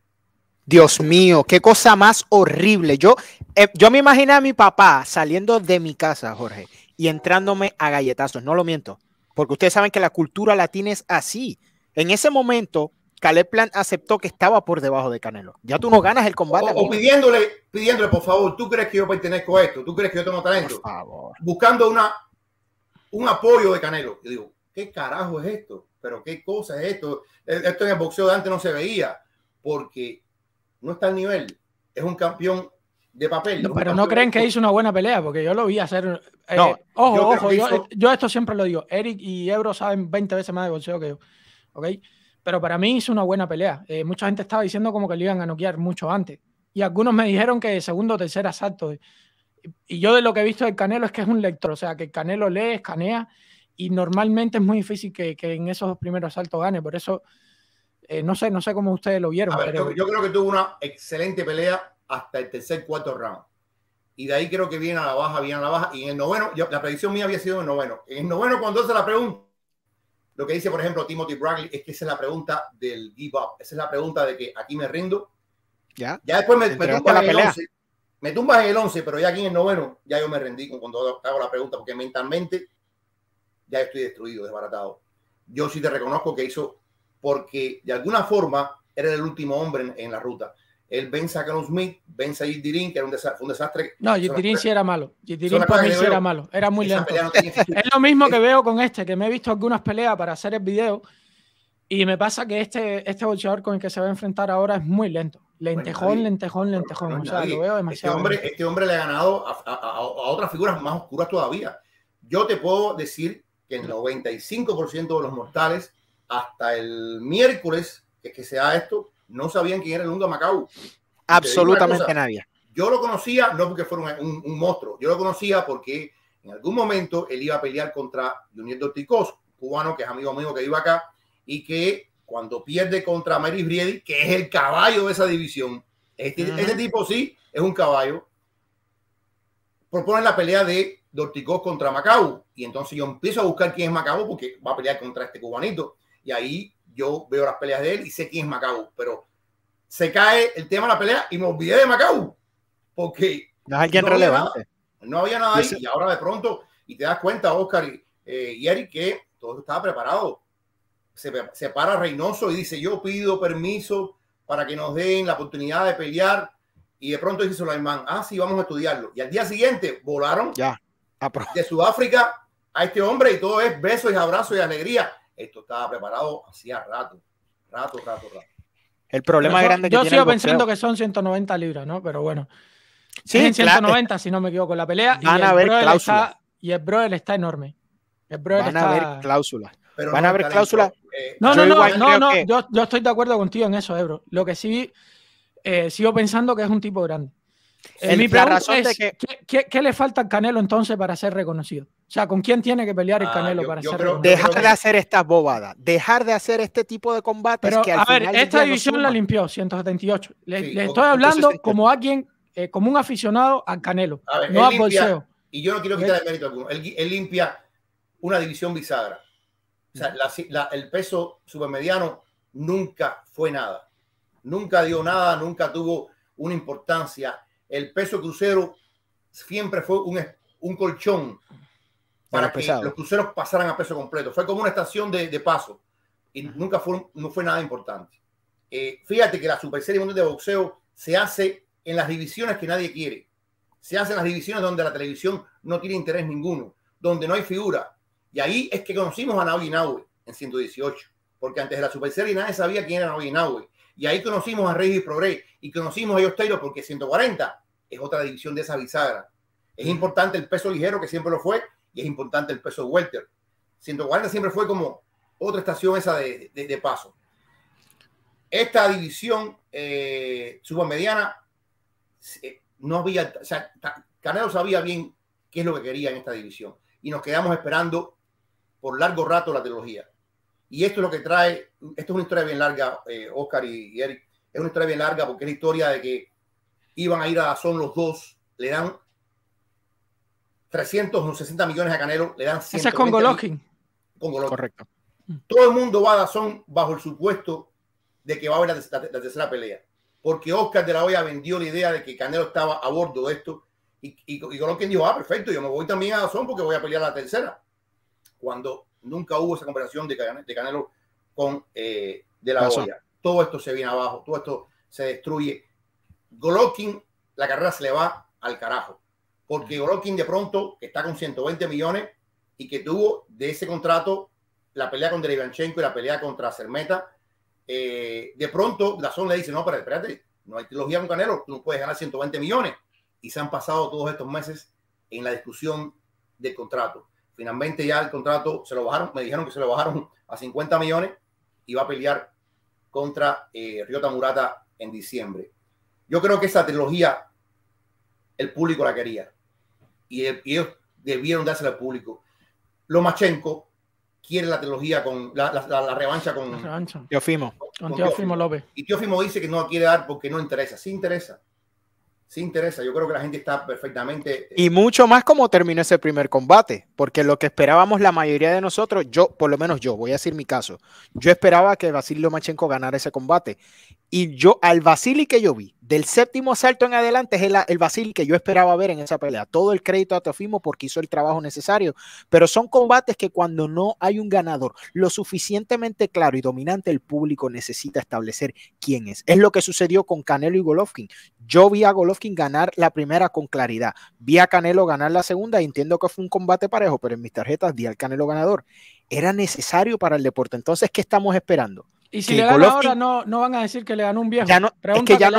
Dios mío, qué cosa más horrible. Yo, eh, yo me imaginé a mi papá saliendo de mi casa, Jorge, y entrándome a galletazos, no lo miento, porque ustedes saben que la cultura latina es así. En ese momento, Caleb Plant aceptó que estaba por debajo de Canelo. Ya tú no ganas el combate. O, pidiéndole, pidiéndole, por favor, ¿tú crees que yo pertenezco a esto? ¿Tú crees que yo tengo talento? Buscando una, un apoyo de Canelo. Yo digo, ¿qué carajo es esto? ¿Pero qué cosa es esto? E, esto en el boxeo de antes no se veía porque no está al nivel. Es un campeón de papel. pero no creen que hizo una buena pelea, porque yo lo vi hacer. Eh, no, ojo, yo ojo, yo, esto siempre lo digo. Eric y Ebro saben 20 veces más de boxeo que yo. ¿Ok? pero para mí hizo una buena pelea. Eh, mucha gente estaba diciendo como que le iban a noquear mucho antes. Y algunos me dijeron que segundo o tercer asalto. Y yo de lo que he visto del Canelo es que es un lector, o sea, que Canelo lee, escanea, y normalmente es muy difícil que, en esos dos primeros asaltos gane. Por eso, eh, no sé no sé cómo ustedes lo vieron. yo, creo que tuvo una excelente pelea hasta el tercer, cuarto round. Y de ahí creo que viene a la baja, viene a la baja. Y en el noveno, la predicción mía había sido en el noveno. En el noveno, cuando se la pregunta, lo que dice, por ejemplo, Timothy Bradley es que esa es la pregunta del give up. Esa es la pregunta de que aquí me rindo. Ya, ya después me, tumbas en el 11. Me tumbas en el pero ya aquí en el noveno, ya yo me rendí cuando hago la pregunta, porque mentalmente ya estoy destruido, desbaratado. Yo sí te reconozco que hizo, porque de alguna forma era el último hombre en, en la ruta él vence a Carlos Smith, vence a Yitirin, que era un, desastre. no, Yitirin sí era malo. Yitirin para mí sí era malo. Era muy lento. <laughs> es lo mismo que veo con este, que me he visto algunas peleas para hacer el video y me pasa que este, este con el que se va a enfrentar ahora es muy lento. Lentejón, lentejón, lentejón. o sea, lo veo este demasiado. Este hombre, este hombre le ha ganado a, otras figuras más oscuras todavía. Yo te puedo decir que el 95% de los mortales, hasta el miércoles que, que sea esto, no sabían quién era el Mundo Macau. Absolutamente nadie. Yo lo conocía, no porque fuera un, monstruo, yo lo conocía porque en algún momento él iba a pelear contra Junior Dorticos, cubano que es amigo mío que iba acá, y que cuando pierde contra Mary Briedi, que es el caballo de esa división, este, este tipo sí es un caballo, propone la pelea de Dorticos contra Macau, y entonces yo empiezo a buscar quién es Macau porque va a pelear contra este cubanito, y ahí yo veo las peleas de él y sé quién es Macau, pero se cae el tema de la pelea y me olvidé de Macau, porque no, Había nada, ahí y ahora de pronto, y te das cuenta, Oscar y, eh, Eric, que todo estaba preparado. Se, separa para Reynoso y dice, yo pido permiso para que nos den la oportunidad de pelear. Y de pronto dice Solaimán, ah, sí, vamos a estudiarlo. Y al día siguiente volaron ya. de Sudáfrica a este hombre y todo es besos y abrazos y alegría esto estaba preparado hacía rato, rato, rato, rato. El problema es grande que yo sigo pensando que son 190 libras, ¿no? Pero bueno. Sí, 190, si no me equivoco, la pelea. Van y a haber cláusulas. y el brother está enorme. Van a haber cláusulas. Van no a haber cláusulas. Eh, no, no, no, no, yo, estoy de acuerdo contigo en eso, Ebro. Lo que sí eh, sigo pensando que es un tipo grande. Eh, es, que... qué le falta al Canelo entonces para ser reconocido? O sea, ¿con quién tiene que pelear el ah, Canelo para yo Dejar de hacer estas bobadas, dejar de hacer este tipo de combates A ver, esta división la limpió, 178. Le, estoy hablando este como alguien, eh, como un aficionado al Canelo, no a bolseo. Y yo no quiero quitarle eh, mérito alguno. Él, limpia una división bisagra. O sea, mm. el peso supermediano nunca fue nada. Nunca dio nada, nunca tuvo una importancia. El peso crucero siempre fue un, un colchón para que los cruceros pasaran a peso completo. Fue como una estación de, de paso y nunca fue, no fue nada importante. Eh, fíjate que la Super Serie Mundial de Boxeo se hace en las divisiones que nadie quiere. Se hace en las divisiones donde la televisión no tiene interés ninguno, donde no hay figura. Y ahí es que conocimos a Naoya Inoue en 118, porque antes de la Super Serie nadie sabía quién era Naoya Inoue. Y ahí conocimos a Regis Progre y conocimos a ellos Taylor porque 140 es otra división de esa bisagra. Es importante el peso ligero que siempre lo fue, y es importante el peso de welter. 140 siempre fue como otra estación esa de, de, paso. Esta división eh, mediana. Eh, no había, o sea, Canelo sabía bien qué es lo que quería en esta división y nos quedamos esperando por largo rato la trilogía. Y esto es lo que trae, esto es una historia bien larga, eh, Oscar y, Eric, es una historia bien larga porque es la historia de que iban a ir a son los dos, le dan 360 millones a Canelo, le dan 100 Ese es con Golovkin. Correcto. Todo el mundo va a Dazón bajo el supuesto de que va a haber la, tercera pelea. Porque Oscar de la Hoya vendió la idea de que Canelo estaba a bordo de esto. Y, y, dijo, ah, perfecto, yo me voy también a Dazón porque voy a pelear la tercera. Cuando nunca hubo esa comparación de, Canelo, con eh, de la Hoya. Todo esto se viene abajo, todo esto se destruye. Golokin, la carrera se le va al carajo porque Golovkin de pronto, que está con 120 millones y que tuvo de ese contrato la pelea con Ivanchenko y la pelea contra Cermeta, eh, de pronto zona le dice, no, pero espérate, no hay trilogía con Canelo, tú no puedes ganar 120 millones. Y se han pasado todos estos meses en la discusión del contrato. Finalmente ya el contrato se lo bajaron, me dijeron que se lo bajaron a 50 millones y va a pelear contra eh, Ryota Murata en diciembre. Yo creo que esa trilogía el público la quería y, ellos debieron dárselo al público. Lomachenko quiere la trilogía con la, revancha con la Teofimo. Con, Y Teofimo dice que no quiere dar porque no interesa. Sí interesa. Sí interesa. Yo creo que la gente está perfectamente. Eh, y mucho más como terminó ese primer combate, porque lo que esperábamos la mayoría de nosotros, yo, por lo menos yo, voy a decir mi caso, yo esperaba que Vasily Lomachenko ganara ese combate. Y yo, al Vasily que yo vi, del séptimo salto en adelante es el, vacil Basil que yo esperaba ver en esa pelea. Todo el crédito a Teofimo porque hizo el trabajo necesario. Pero son combates que cuando no hay un ganador lo suficientemente claro y dominante, el público necesita establecer quién es. Es lo que sucedió con Canelo y Golovkin. Yo vi a Golovkin ganar la primera con claridad. Vi a Canelo ganar la segunda y entiendo que fue un combate parejo, pero en mis tarjetas di al Canelo ganador. Era necesario para el deporte. Entonces, ¿qué estamos esperando? Y si le gana ahora, no, no van a decir que le ganó un viejo. Ya que ya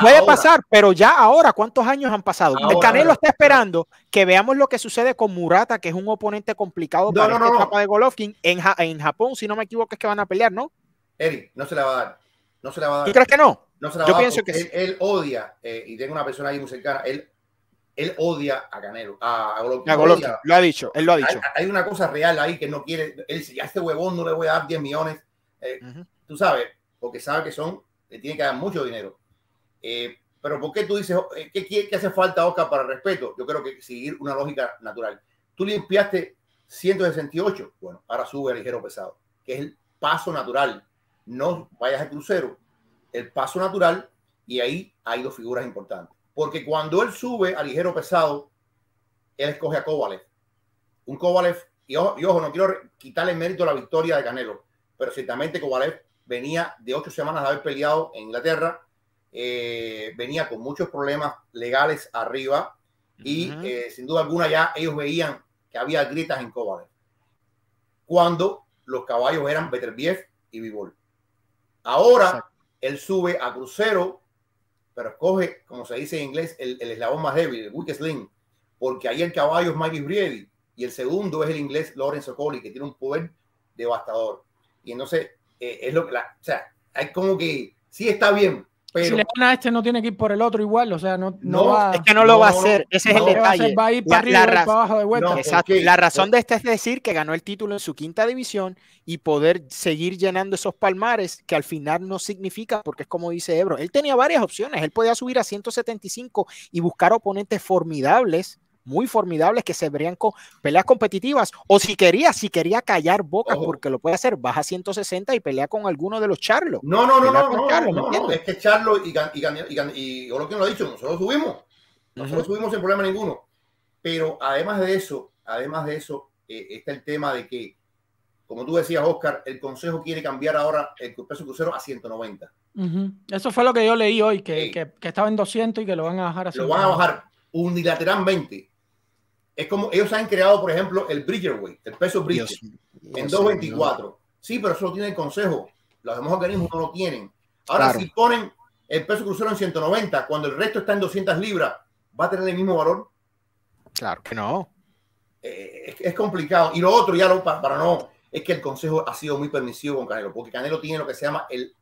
Puede pasar, pero ya ahora, ¿cuántos años han pasado? el Canelo está esperando que veamos lo que sucede con Murata, que es un oponente complicado para la etapa de Golovkin. En, en Japón, si no me equivoco, es que van a pelear, ¿no? Eric, no se la va a dar. No se la va a dar. ¿Tú crees que no? Yo Pienso que él, odia, eh, y tengo una persona ahí muy cercana, él, él odia a Canelo, a, Golovkin. lo ha dicho, él lo ha dicho. Hay, una cosa real ahí que no quiere. Él a este huevón no le voy a dar 10 millones eh, tú sabes, porque sabe que son, que tiene que dar mucho dinero. Eh, pero ¿por qué tú dices, eh, que ¿qué, hace falta, Oscar, para respeto? Yo creo que seguir una lógica natural. Tú limpiaste 168, bueno, ahora sube a ligero pesado, que es el paso natural. No vayas al crucero, el paso natural, y ahí hay dos figuras importantes. Porque cuando él sube a ligero pesado, él escoge a Kovalev. Un Kovalev, y y ojo no quiero quitarle mérito a la victoria de Canelo, perfectamente. Kovalev venía de ocho semanas de haber peleado en Inglaterra, eh, venía con muchos problemas legales arriba y eh, sin duda alguna ya ellos veían que había gritas en Kovalev. Cuando los caballos eran Beterbiev y Vivol. Ahora él sube a crucero, pero escoge como se dice en inglés, el, el eslabón más débil, el Wicked Sling, porque ahí el caballo es Mike Briedi y el segundo es el inglés Lawrence Colli, que tiene un poder devastador. Y entonces, sé eh, es lo que, o sea, hay como que, sí está bien, pero... Si le gana a este, no tiene que ir por el otro igual, o sea, no, no, es que no lo va a hacer, ese es el detalle. Va a, ir para la, abajo de vuelta. Exacto. La razón de este es decir que ganó el título en su quinta división y poder seguir llenando esos palmares que al final no significa, porque es como dice Ebro, él tenía varias opciones, él podía subir a 175 y buscar oponentes formidables muy formidables que se verían con peleas competitivas. O si quería, si quería callar bocas, porque lo puede hacer, baja 160 y pelea con alguno de los charlos. No, no, no, no, no, es que Charlo y, y, y, y lo que nos ha dicho, nosotros subimos. Nosotros subimos sin problema ninguno. Pero además de eso, además de eso, eh, está el tema de que, como tú decías, Oscar, el Consejo quiere cambiar ahora el peso crucero a 190. Eso fue lo que yo leí hoy, que, que, estaba en 200 y que lo van a bajar a 190. Lo van a bajar unilateralmente. Es como ellos han creado, por ejemplo, el Weight el peso Bridger, en 2.24. Sí, pero eso lo tiene el Consejo. Los demás organismos no lo tienen. Ahora, si ponen el peso crucero en 190, cuando el resto está en 200 libras, ¿va a tener el mismo valor? Claro que no. Eh, es, complicado. Y lo otro, ya lo, para, no, es que el Consejo ha sido muy permisivo con Canelo, porque Canelo tiene lo que se llama el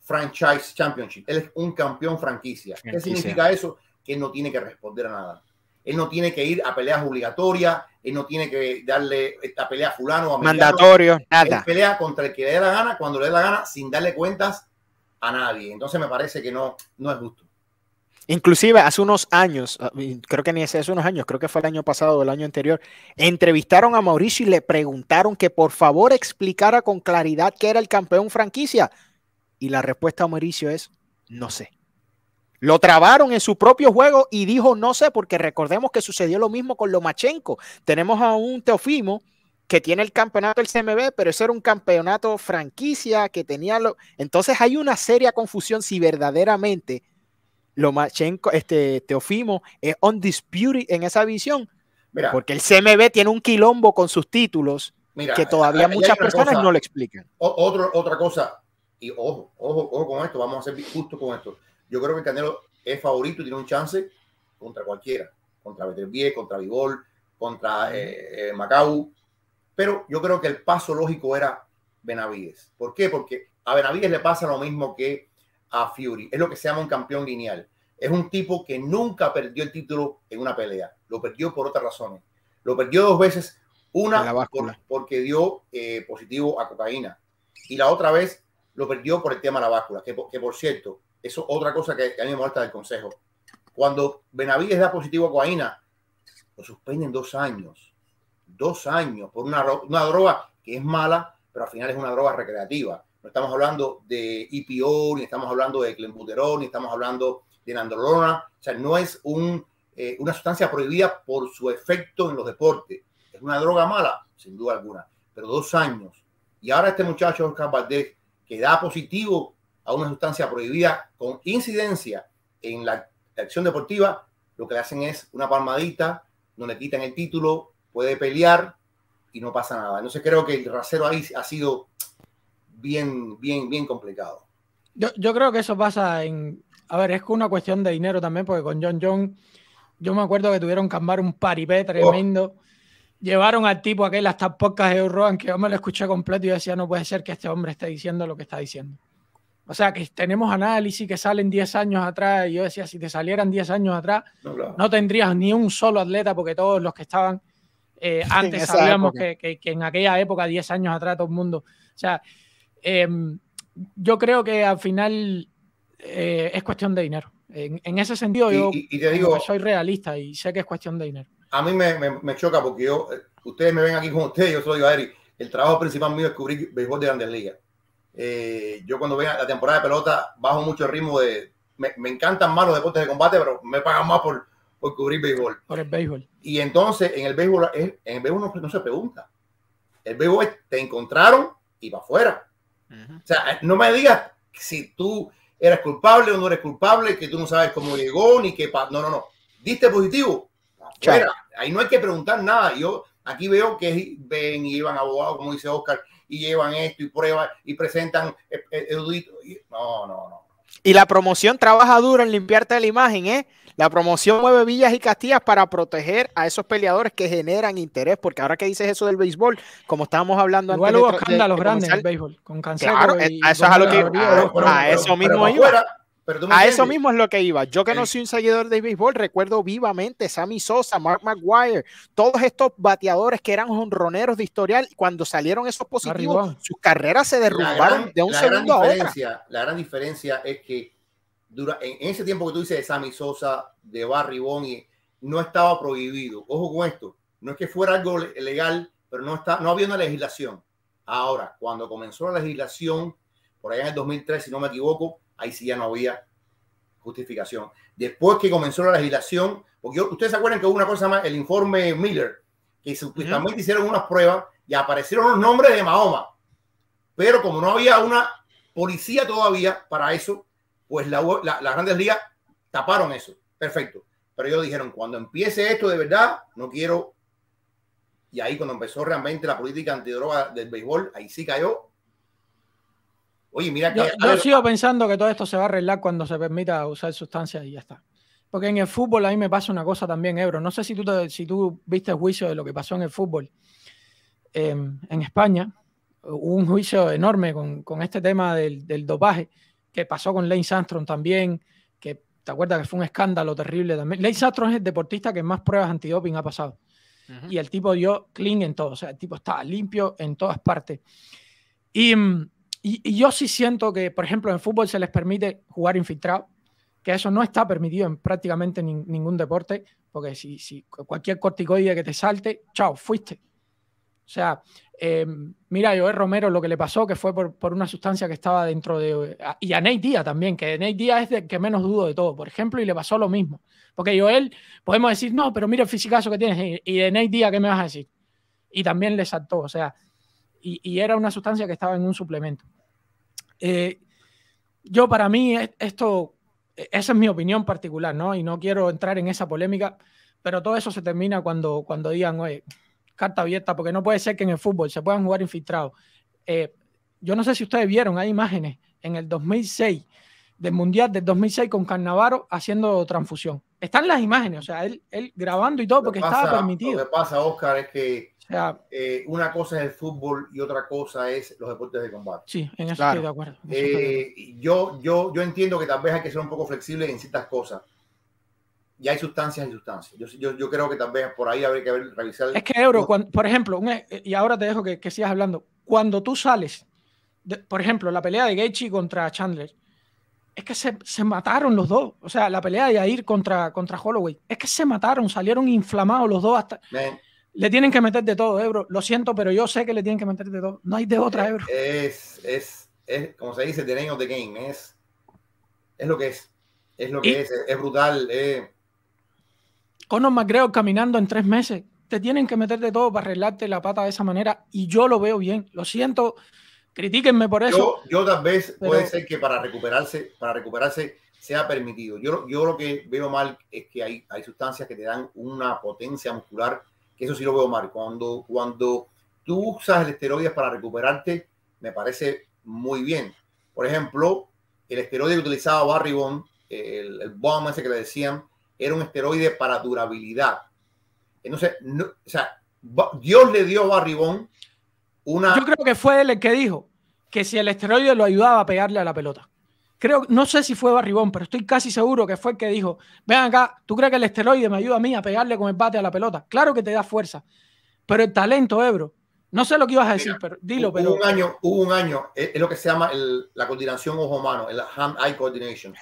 Franchise Championship. Él es un campeón franquicia. franquicia. ¿Qué significa eso? Que no tiene que responder a nada él no tiene que ir a peleas obligatorias, él no tiene que darle esta pelea a fulano a mandatorio, nada. Él pelea contra el que le dé la gana, cuando le dé la gana, sin darle cuentas a nadie. Entonces me parece que no, no es justo. Inclusive hace unos años, ah, creo que ni hace unos años, creo que fue el año pasado o el año anterior, entrevistaron a Mauricio y le preguntaron que por favor explicara con claridad que era el campeón franquicia. Y la respuesta a Mauricio es, no sé. Lo trabaron en su propio juego y dijo no sé, porque recordemos que sucedió lo mismo con Lomachenko. Tenemos a un Teofimo que tiene el campeonato del CMB, pero ese era un campeonato franquicia que tenía lo... Entonces hay una seria confusión si verdaderamente Lomachenko, este Teofimo es undisputed en esa visión, porque el CMB tiene un quilombo con sus títulos que todavía muchas personas no le explican. otra cosa, y ojo, ojo, ojo con esto, vamos a ser justo con esto yo creo que Canelo es favorito y tiene un chance contra cualquiera, contra Beterbie, contra Vivol, contra eh, eh, Macau. Pero yo creo que el paso lógico era Benavides. ¿Por qué? Porque a Benavides le pasa lo mismo que a Fury. Es lo que se llama un campeón lineal. Es un tipo que nunca perdió el título en una pelea. Lo perdió por otras razones. Lo perdió dos veces. Una por, porque dio eh, positivo a cocaína. Y la otra vez lo perdió por el tema de la báscula. que por cierto, eso es otra cosa que, a mí me molesta del Consejo. Cuando Benavides da positivo a cocaína lo suspenden dos años. Dos años por una, droga que es mala, pero al final es una droga recreativa. No estamos hablando de IPO, ni estamos hablando de clenbuterol, ni estamos hablando de nandrolona. O sea, no es un, eh, una sustancia prohibida por su efecto en los deportes. Es una droga mala, sin duda alguna, pero dos años. Y ahora este muchacho, Oscar Valdés, que da positivo a una sustancia prohibida con incidencia en la, acción deportiva, lo que le hacen es una palmadita, no le quitan el título, puede pelear y no pasa nada. Entonces creo que el rasero ahí ha sido bien, bien, bien complicado. Yo, creo que eso pasa en... A ver, es una cuestión de dinero también, porque con John John, yo me acuerdo que tuvieron que armar un paripé oh. tremendo. Llevaron al tipo aquel hasta pocas de Euroan, que yo me lo escuché completo y decía, no puede ser que este hombre esté diciendo lo que está diciendo. O sea, que tenemos análisis que salen 10 años atrás. Y yo decía, si te salieran 10 años atrás, no, tendrías ni un solo atleta, porque todos los que estaban eh, <laughs> antes sabíamos que, que, en aquella época, 10 años atrás, todo el mundo. O sea, em, yo creo que al final eh, es cuestión de dinero. En, ese sentido, yo soy realista y sé que es cuestión de dinero. A mí me, me, choca porque yo, eh, ustedes me ven aquí con ustedes, yo soy Eric. El trabajo principal mío es cubrir béisbol de grandes ligas eh, yo cuando ven la temporada de pelota bajo mucho ritmo de... Me, encantan más los deportes de combate, pero me pagan más por, cubrir béisbol. Por el béisbol. Y entonces en el béisbol, en el béisbol no, se pregunta. El béisbol es, te encontraron y va afuera. O sea, no me digas si tú eres culpable o no eres culpable, que tú no sabes cómo llegó ni qué No, no, no. Diste positivo. Ahí no hay que preguntar nada. Yo aquí veo que ven y van abogados, como dice Oscar, y llevan esto y prueban y presentan eh, eh, No, no, no. Y la promoción trabaja duro en limpiarte la imagen, ¿eh? La promoción mueve villas y castillas para proteger a esos peleadores que generan interés, porque ahora que dices eso del béisbol, como estábamos hablando Igual antes. hubo escándalos grandes en el béisbol, con Cancelo Claro, eh, eso es a lo que. A, eso mismo a eso mismo es lo que iba. Yo que no soy un seguidor de béisbol, recuerdo vivamente Sammy Sosa, Mark McGuire, todos estos bateadores que eran honroneros de historial, cuando salieron esos positivos, sus carreras se derrumbaron de un segundo a La gran diferencia es que dura, en, ese tiempo que tú dices de Sammy Sosa, de Barry Bonnie, no estaba prohibido. Ojo con esto, no es que fuera algo legal, pero no, está, no había una legislación. Ahora, cuando comenzó la legislación, por allá en el 2003, si no me equivoco, ahí sí ya no había justificación. Después que comenzó la legislación, porque ustedes se acuerdan que hubo una cosa más, el informe Miller, que supuestamente hicieron unas pruebas y aparecieron los nombres de Mahoma. Pero como no había una policía todavía para eso, pues las grandes ligas taparon eso. Perfecto. Pero ellos dijeron, cuando empiece esto de verdad, no quiero. Y ahí cuando empezó realmente la política antidroga del béisbol, ahí sí cayó Oye, mira que. Yo, sigo pensando que todo esto se va a arreglar cuando se permita usar sustancias y ya está. Porque en el fútbol a mí me pasa una cosa también, Ebro. No sé si tú, si tú viste el juicio de lo que pasó en el fútbol em, en España. Hubo un juicio enorme con, este tema del, dopaje que pasó con Lane Sandstrom también, que te acuerdas que fue un escándalo terrible también. Lane Sandstrom es el deportista que más pruebas antidoping ha pasado. Y el tipo dio clean en todo, o sea, el tipo estaba limpio en todas partes. Y... Mm, y, yo sí siento que, por ejemplo, en fútbol se les permite jugar infiltrado, que eso no está permitido en prácticamente ningún deporte, porque si, cualquier corticoide que te salte, chao, fuiste. O sea, eh, mira, Joel Romero lo que le pasó, que fue por, una sustancia que estaba dentro de... Ah, y a Ney Díaz también, que Ney Díaz es de que menos dudo de todo, por ejemplo, y le pasó lo mismo. Porque Joel, podemos decir, no, pero mira el fisicazo que tienes, y de Ney Díaz, ¿qué me vas a decir? Y también le saltó, o sea, y, era una sustancia que estaba en un suplemento. Eh, yo para mí e, esto, e, esa es mi opinión particular, ¿no? Y no quiero entrar en esa polémica, pero todo eso se termina cuando, cuando digan, oye, carta abierta, porque no puede ser que en el fútbol se puedan jugar infiltrados. Eh, yo no sé si ustedes vieron, hay imágenes en el 2006, del Mundial del 2006 con Carnavaro haciendo transfusión. Están las imágenes, o sea, él, grabando y todo porque estaba permitido. Lo que pasa, Oscar, es que eh, una cosa es el fútbol y otra cosa es los deportes de combate. Sí, en eso estoy de acuerdo. Eh, yo, yo, yo entiendo que tal vez hay que ser un poco flexible en ciertas cosas. Y hay sustancias y sustancias. Yo, creo que tal vez por ahí habría que haber, revisar. Es que, Euro, por ejemplo, y ahora te dejo que, sigas hablando. Cuando tú sales, por ejemplo, la pelea de Gaethje contra Chandler, es que se, mataron los dos. O sea, la pelea de Jair contra, contra Holloway, es que se mataron, salieron inflamados los dos hasta. Le tienen que meter de todo, Ebro. Eh, lo siento, pero yo sé que le tienen que meter de todo. No hay de otra, Ebro. Eh, es, es, es, como se dice, the name of the game. Es, es lo que es. Es lo que es. es. brutal. Eh. Conor McGregor caminando en tres meses. Te tienen que meter de todo para arreglarte la pata de esa manera. Y yo lo veo bien. Lo siento. Critíquenme por eso. Yo, yo tal vez puede ser que para recuperarse, para recuperarse sea permitido. Yo, yo lo que veo mal es que hay, hay sustancias que te dan una potencia muscular eso sí lo veo mal. Cuando, cuando tú usas el esteroide para recuperarte, me parece muy bien. Por ejemplo, el esteroide que utilizaba Barry Bond, el, el bomb ese que le decían, era un esteroide para durabilidad. Entonces, Dios le dio a Barry Bond una... Yo creo que fue él el que dijo que si el esteroide lo ayudaba a pegarle a la pelota creo, no sé si fue Barribón, pero estoy casi seguro que fue el que dijo, vean acá, ¿tú crees que el esteroide me ayuda a mí a pegarle con el bate a la pelota? Claro que te da fuerza, pero el talento, Ebro, eh, no sé lo que ibas a decir, pero dilo. Hubo pero... un año, hubo un año, eh, es, lo que se llama la coordinación ojo-mano, el hand-eye coordination.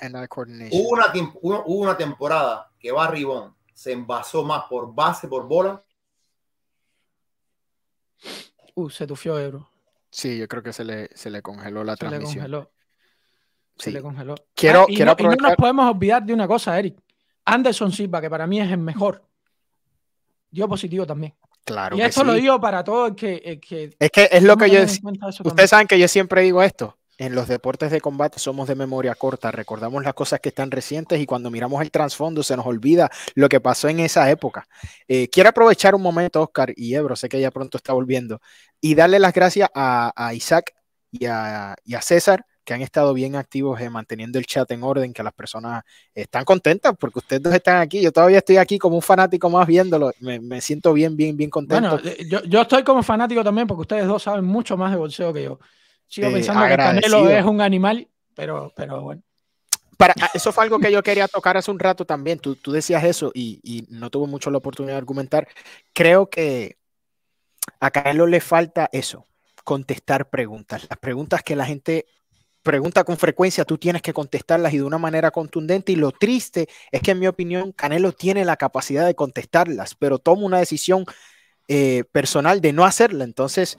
Hubo una, temporada que Barribón se envasó más por base, por bola. Uh, se tufió Ebro. Eh, sí, yo creo que se le, se le congeló la se transmisión. Le congeló. Se le congeló. Quiero, ah, y quiero no, nos podemos olvidar de una cosa, Eric. Anderson Silva, que para mí es el mejor, dio positivo también. Claro. Y esto lo digo para todos que, Es que es lo que yo. Ustedes saben que yo siempre digo esto. En los deportes de combate somos de memoria corta, recordamos las cosas que están recientes y cuando miramos el trasfondo se nos olvida lo que pasó en esa época. Eh, quiero aprovechar un momento, Oscar y Ebro, sé que ya pronto está volviendo, y darle las gracias a, Isaac y a, y a César que han estado bien activos eh, manteniendo el chat en orden, que las personas están contentas porque ustedes dos están aquí. Yo todavía estoy aquí como un fanático más viéndolo. Me, siento bien, bien, bien contento. Bueno, eh, yo, yo, estoy como fanático también porque ustedes dos saben mucho más de Bolseo que yo. Sigo pensando que Canelo es un animal, pero, pero bueno. Para, ah, eso fue algo que yo quería tocar hace un rato también. Tú, tú decías eso y, y, no tuve mucho la oportunidad de argumentar. Creo que a Canelo le falta eso, contestar preguntas. Las preguntas que la gente pregunta con frecuencia, tú tienes que contestarlas y de una manera contundente. Y lo triste es que, en mi opinión, Canelo tiene la capacidad de contestarlas, pero toma una decisión eh, personal de no hacerla. Entonces,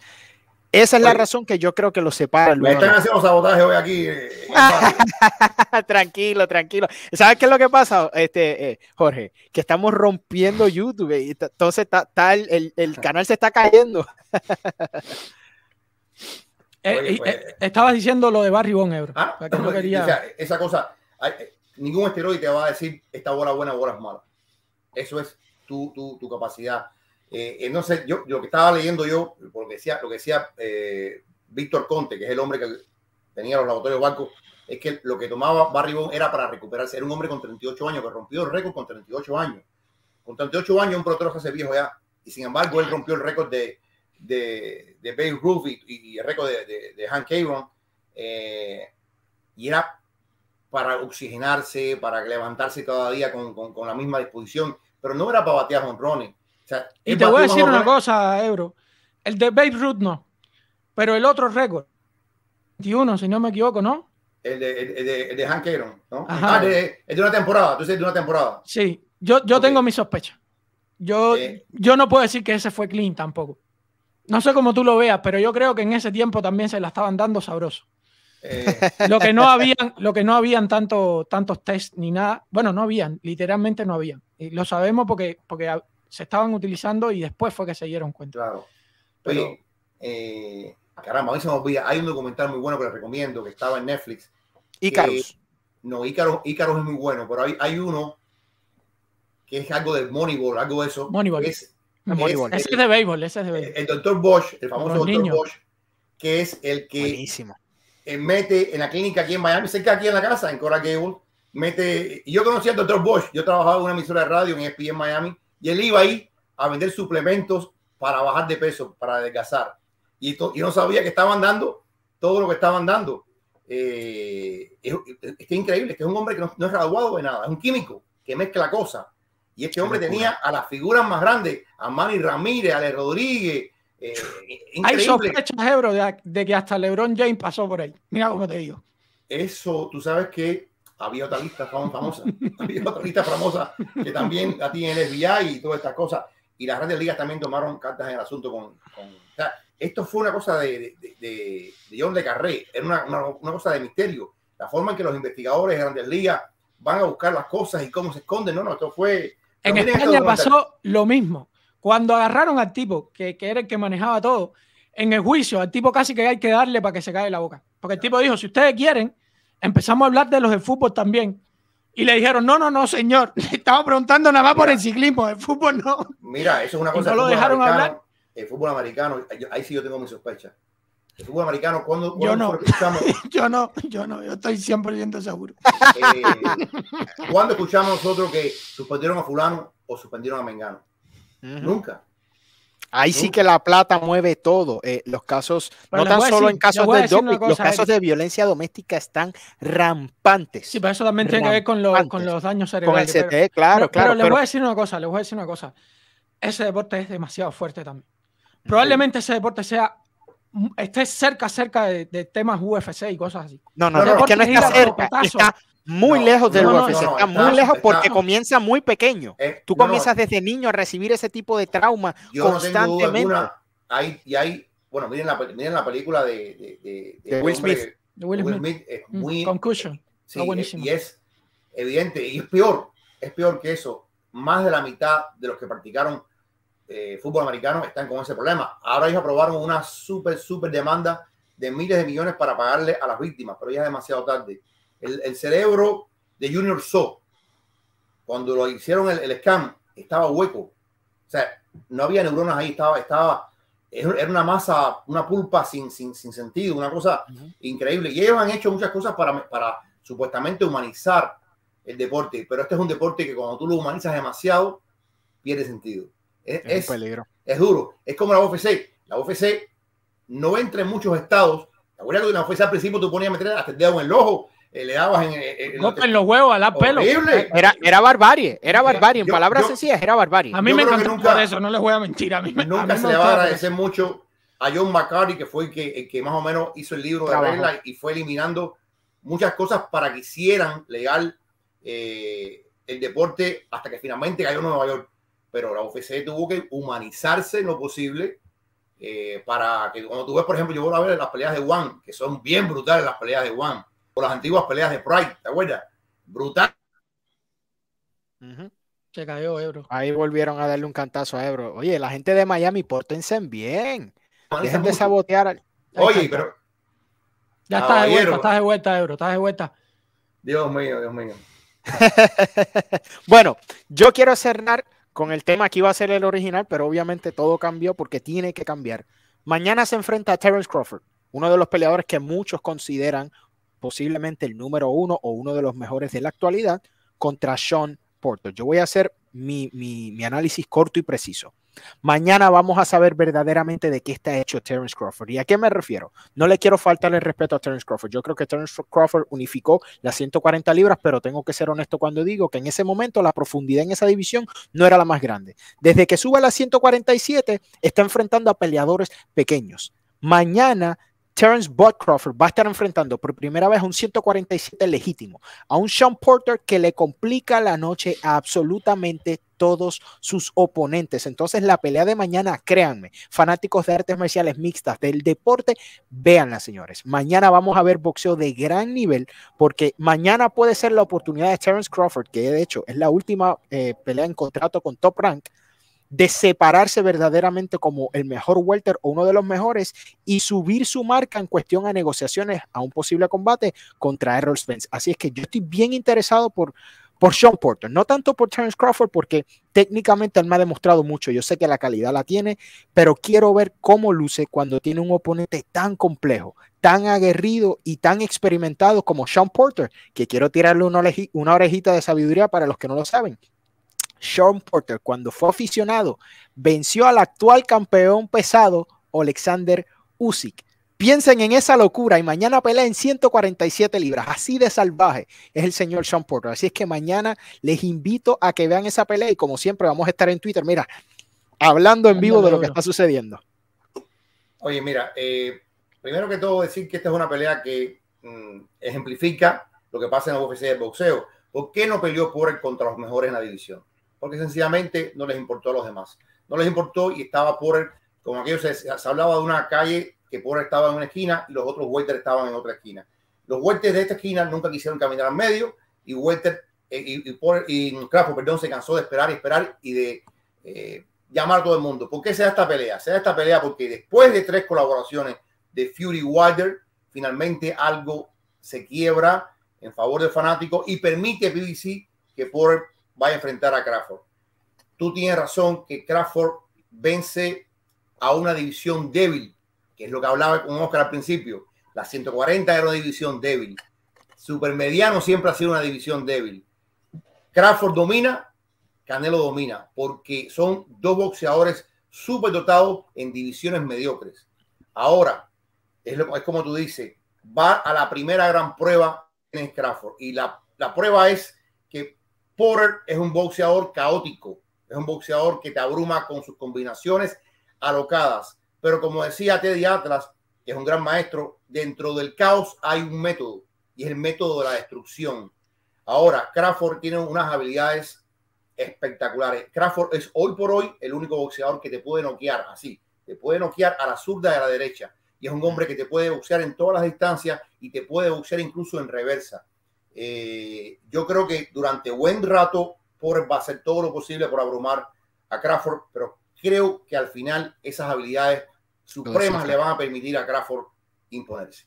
esa es la razón que yo creo que lo separa. están haciendo sabotaje hoy aquí. Eh, <laughs> tranquilo, tranquilo. ¿Sabes qué es lo que pasa, este, eh, Jorge? Que estamos rompiendo YouTube. Y entonces, tal el, el canal se está cayendo. <laughs> Eh, estaba pues, eh, estabas diciendo lo de Barry Bond, ¿Ah? O que no <laughs> o sea, esa cosa, eh, ningún esteroide te va a decir esta bola buena o bola es mala. Eso es tu, tu, tu capacidad. entonces, yo lo que estaba leyendo yo, lo que decía, lo que decía Víctor Conte, que es el hombre que tenía los laboratorios bancos, es que lo que tomaba Barry Bond era para recuperarse. Era un hombre con 38 años, que rompió el récord con 38 años. Con 38 años, un protero se viejo ya. Y sin embargo, él rompió el récord de, de, de Babe Ruth y, el récord de, de, Hank Aaron, eh, y era para oxigenarse, para levantarse cada día con, con, la misma disposición, pero no era para batear jonrones. O sea, y te voy a decir una cosa, Ebro. El de Babe Ruth no, pero el otro récord, 21, si no me equivoco, ¿no? El de, de, de Hank Aaron, ¿no? Ah, de, de una temporada, tú de una temporada. Sí, yo, yo tengo mi sospecha. Yo, eh. yo no puedo decir que ese fue clean tampoco. No sé cómo tú lo veas, pero yo creo que en ese tiempo también se la estaban dando sabroso. Eh, lo que no habían, lo que no habían tanto, tantos test ni nada, bueno, no habían, literalmente no habían. Y lo sabemos porque, porque se estaban utilizando y después fue que se dieron cuenta. Claro. Pero, eh, caramba, a veces me Hay un documental muy bueno que les recomiendo que estaba en Netflix. Ícaros. No, Ícaro, es muy bueno, pero hay, hay uno que es algo de Moneyball, algo de eso. Moneyball de es de El, doctor Bosch, el famoso doctor Bosch, que es el que Buenísimo. Eh, mete en la clínica aquí en Miami, cerca aquí en la casa, en Cora Gable, mete... Yo conocí al doctor Bosch, yo trabajaba en una emisora de radio en ESPN Miami, y él iba ahí a vender suplementos para bajar de peso, para adelgazar. Y yo no sabía que estaban dando todo lo que estaban dando. Eh, es, que es increíble, es que es un hombre que no, no es graduado de nada, es un químico que mezcla cosas y este hombre tenía a las figuras más grandes, a Manny Ramírez, a Ale Rodríguez. Eh, eh, Hay sospechas, Ebro, de, que hasta LeBron James pasó por ahí. Mira cómo te digo. Eso, tú sabes que había otra lista famosa, <laughs> había otra lista famosa que también la tiene el FBI y todas estas cosas. Y las grandes ligas también tomaron cartas en el asunto con... o sea, esto fue una cosa de, de, de, John Le Carré, era una, una, cosa de misterio. La forma en que los investigadores de grandes ligas van a buscar las cosas y cómo se esconden. No, no, esto fue en España pasó lo mismo. Cuando agarraron al tipo, que, era el que manejaba todo, en el juicio, al tipo casi que hay que darle para que se cae la boca. Porque el tipo dijo, si ustedes quieren, empezamos a hablar de los de fútbol también. Y le dijeron, no, no, no, señor, <laughs> le estamos preguntando nada más por el ciclismo, el fútbol no. Mira, eso es una cosa. Y no lo dejaron hablar. El fútbol americano, ahí sí yo tengo mi sospecha fútbol americano, ¿cuándo, yo no. <laughs> yo no, yo no, yo estoy 100% seguro. Eh, ¿Cuándo escuchamos nosotros que suspendieron a fulano o suspendieron a Mengano? Nunca. Ahí sí que la plata mueve todo. Eh, los casos, no tan solo en casos de los casos de violencia doméstica están rampantes. Sí, pero eso también tiene que ver con, los daños cerebrales. Con el CT, claro, e, claro. Pero les voy a decir una cosa, les voy a decir una cosa. Ese deporte es demasiado fuerte también. Probablemente ese deporte sea estés cerca, cerca de, de, temas UFC y cosas así. No, no, no, es que no está cerca, está muy lejos del UFC, está, muy lejos porque comienza muy pequeño. Eh, Tú comienzas desde niño a recibir ese tipo de trauma constantemente. Hay, y hay, bueno, miren la, miren la película de, de, de Will, Smith. Will, Smith. es mm, muy... Concussion. Sí, ah, Y es evidente, y es peor, es peor que eso. Más de la mitad de los que practicaron eh, fútbol americano están con ese problema. Ahora ellos aprobaron una súper, súper demanda de miles de millones para pagarle a las víctimas, pero ya es demasiado tarde. El, cerebro de Junior So, cuando lo hicieron el, el, scam, estaba hueco. O sea, no había neuronas ahí, estaba, estaba, era una masa, una pulpa sin, sin, sin sentido, una cosa increíble. Y ellos han hecho muchas cosas para, para supuestamente humanizar el deporte, pero este es un deporte que cuando tú lo humanizas demasiado, pierde sentido. Es, es, Es duro. Es como la UFC. La UFC no entra en muchos estados. La abuela de la UFC al principio tú ponías a meter hasta el dedo en el ojo, eh, le dabas en, eh, los huevos, a la pelo. Era, era barbarie, era barbarie. En palabras sencillas, era barbarie. A mí me encantó por eso, no les voy a mentir. A mí nunca se le va a agradecer mucho a John McCarthy, que fue el que, que más o menos hizo el libro de reglas y fue eliminando muchas cosas para que hicieran legal eh, el deporte hasta que finalmente cayó en Nueva York pero la UFC tuvo que humanizarse en lo posible eh, para que cuando tú ves, por ejemplo, yo voy a ver las peleas de Juan, que son bien brutales las peleas de Juan, o las antiguas peleas de Pride, ¿te acuerdas? Brutal. Se cayó Ebro. Ahí volvieron a darle un cantazo a Ebro. Oye, la gente de Miami, pórtense bien. Dejen de sabotear. Oye, pero. Ya estás de vuelta, estás de vuelta, Ebro, estás de vuelta. Dios mío, Dios mío. <laughs> bueno, yo quiero cerrar con el tema que iba a ser el original, pero obviamente todo cambió porque tiene que cambiar. Mañana se enfrenta a Terence Crawford, uno de los peleadores que muchos consideran posiblemente el número uno o uno de los mejores de la actualidad, contra Sean Porter. Yo voy a hacer mi, mi análisis corto y preciso. Mañana vamos a saber verdaderamente de qué está hecho Terence Crawford. ¿Y a qué me refiero? No le quiero faltar el respeto a Terence Crawford. Yo creo que Terence Crawford unificó las 140 libras, pero tengo que ser honesto cuando digo que en ese momento la profundidad en esa división no era la más grande. Desde que sube a las 147, está enfrentando a peleadores pequeños. Mañana Terence Crawford va a estar enfrentando por primera vez a un 147 legítimo, a un Sean Porter que le complica la noche a absolutamente todos sus oponentes. Entonces, la pelea de mañana, créanme, fanáticos de artes marciales mixtas, del deporte, véanla, señores. Mañana vamos a ver boxeo de gran nivel, porque mañana puede ser la oportunidad de Terence Crawford, que de hecho es la última eh, pelea en contrato con Top Rank de separarse verdaderamente como el mejor welter o uno de los mejores y subir su marca en cuestión a negociaciones a un posible combate contra Errol Spence. Así es que yo estoy bien interesado por, por Sean Porter, no tanto por Terence Crawford, porque técnicamente él me ha demostrado mucho. Yo sé que la calidad la tiene, pero quiero ver cómo luce cuando tiene un oponente tan complejo, tan aguerrido y tan experimentado como Sean Porter, que quiero tirarle una, orejita de sabiduría para los que no lo saben. Sean Porter, cuando fue aficionado, venció al actual campeón pesado Alexander Usyk. Piensen en esa locura y mañana pelea en 147 libras. Así de salvaje es el señor Sean Porter. Así es que mañana les invito a que vean esa pelea y como siempre vamos a estar en Twitter, mira, hablando en vivo de lo que está sucediendo. Oye, mira, eh, primero que todo decir que esta es una pelea que mm, ejemplifica lo que pasa en la oficina del boxeo. ¿Por qué no peleó Porter contra los mejores en la división? porque sencillamente no les importó a los demás. No les importó y estaba por, como aquello se, hablaba de una calle que por estaba en una esquina y los otros welters estaban en otra esquina. Los welters de esta esquina nunca quisieron caminar al medio y Walter eh, y, y, por, y perdón, se cansó de esperar y esperar y de eh, llamar a todo el mundo. ¿Por qué se da esta pelea? Se da esta pelea porque después de tres colaboraciones de Fury Wilder, finalmente algo se quiebra en favor del fanático y permite a BBC que por vaya a enfrentar a Crawford. Tú tienes razón que Crawford vence a una división débil, que es lo que hablaba con Oscar al principio. La 140 era una división débil. Supermediano siempre ha sido una división débil. Crawford domina, Canelo domina, porque son dos boxeadores súper dotados en divisiones mediocres. Ahora, es, es, como tú dices, va a la primera gran prueba en Crawford. Y la, la prueba es que Porter es un boxeador caótico, es un boxeador que te abruma con sus combinaciones alocadas. Pero como decía Teddy Atlas, que es un gran maestro, dentro del caos hay un método y es el método de la destrucción. Ahora, Crawford tiene unas habilidades espectaculares. Crawford es hoy por hoy el único boxeador que te puede noquear así. Te puede noquear a la zurda de la derecha. Y es un hombre que te puede boxear en todas las distancias y te puede boxear incluso en reversa. Eh, yo creo que durante buen rato por va a hacer todo lo posible por abrumar a Crawford, pero creo que al final esas habilidades supremas le van a permitir a Crawford imponerse.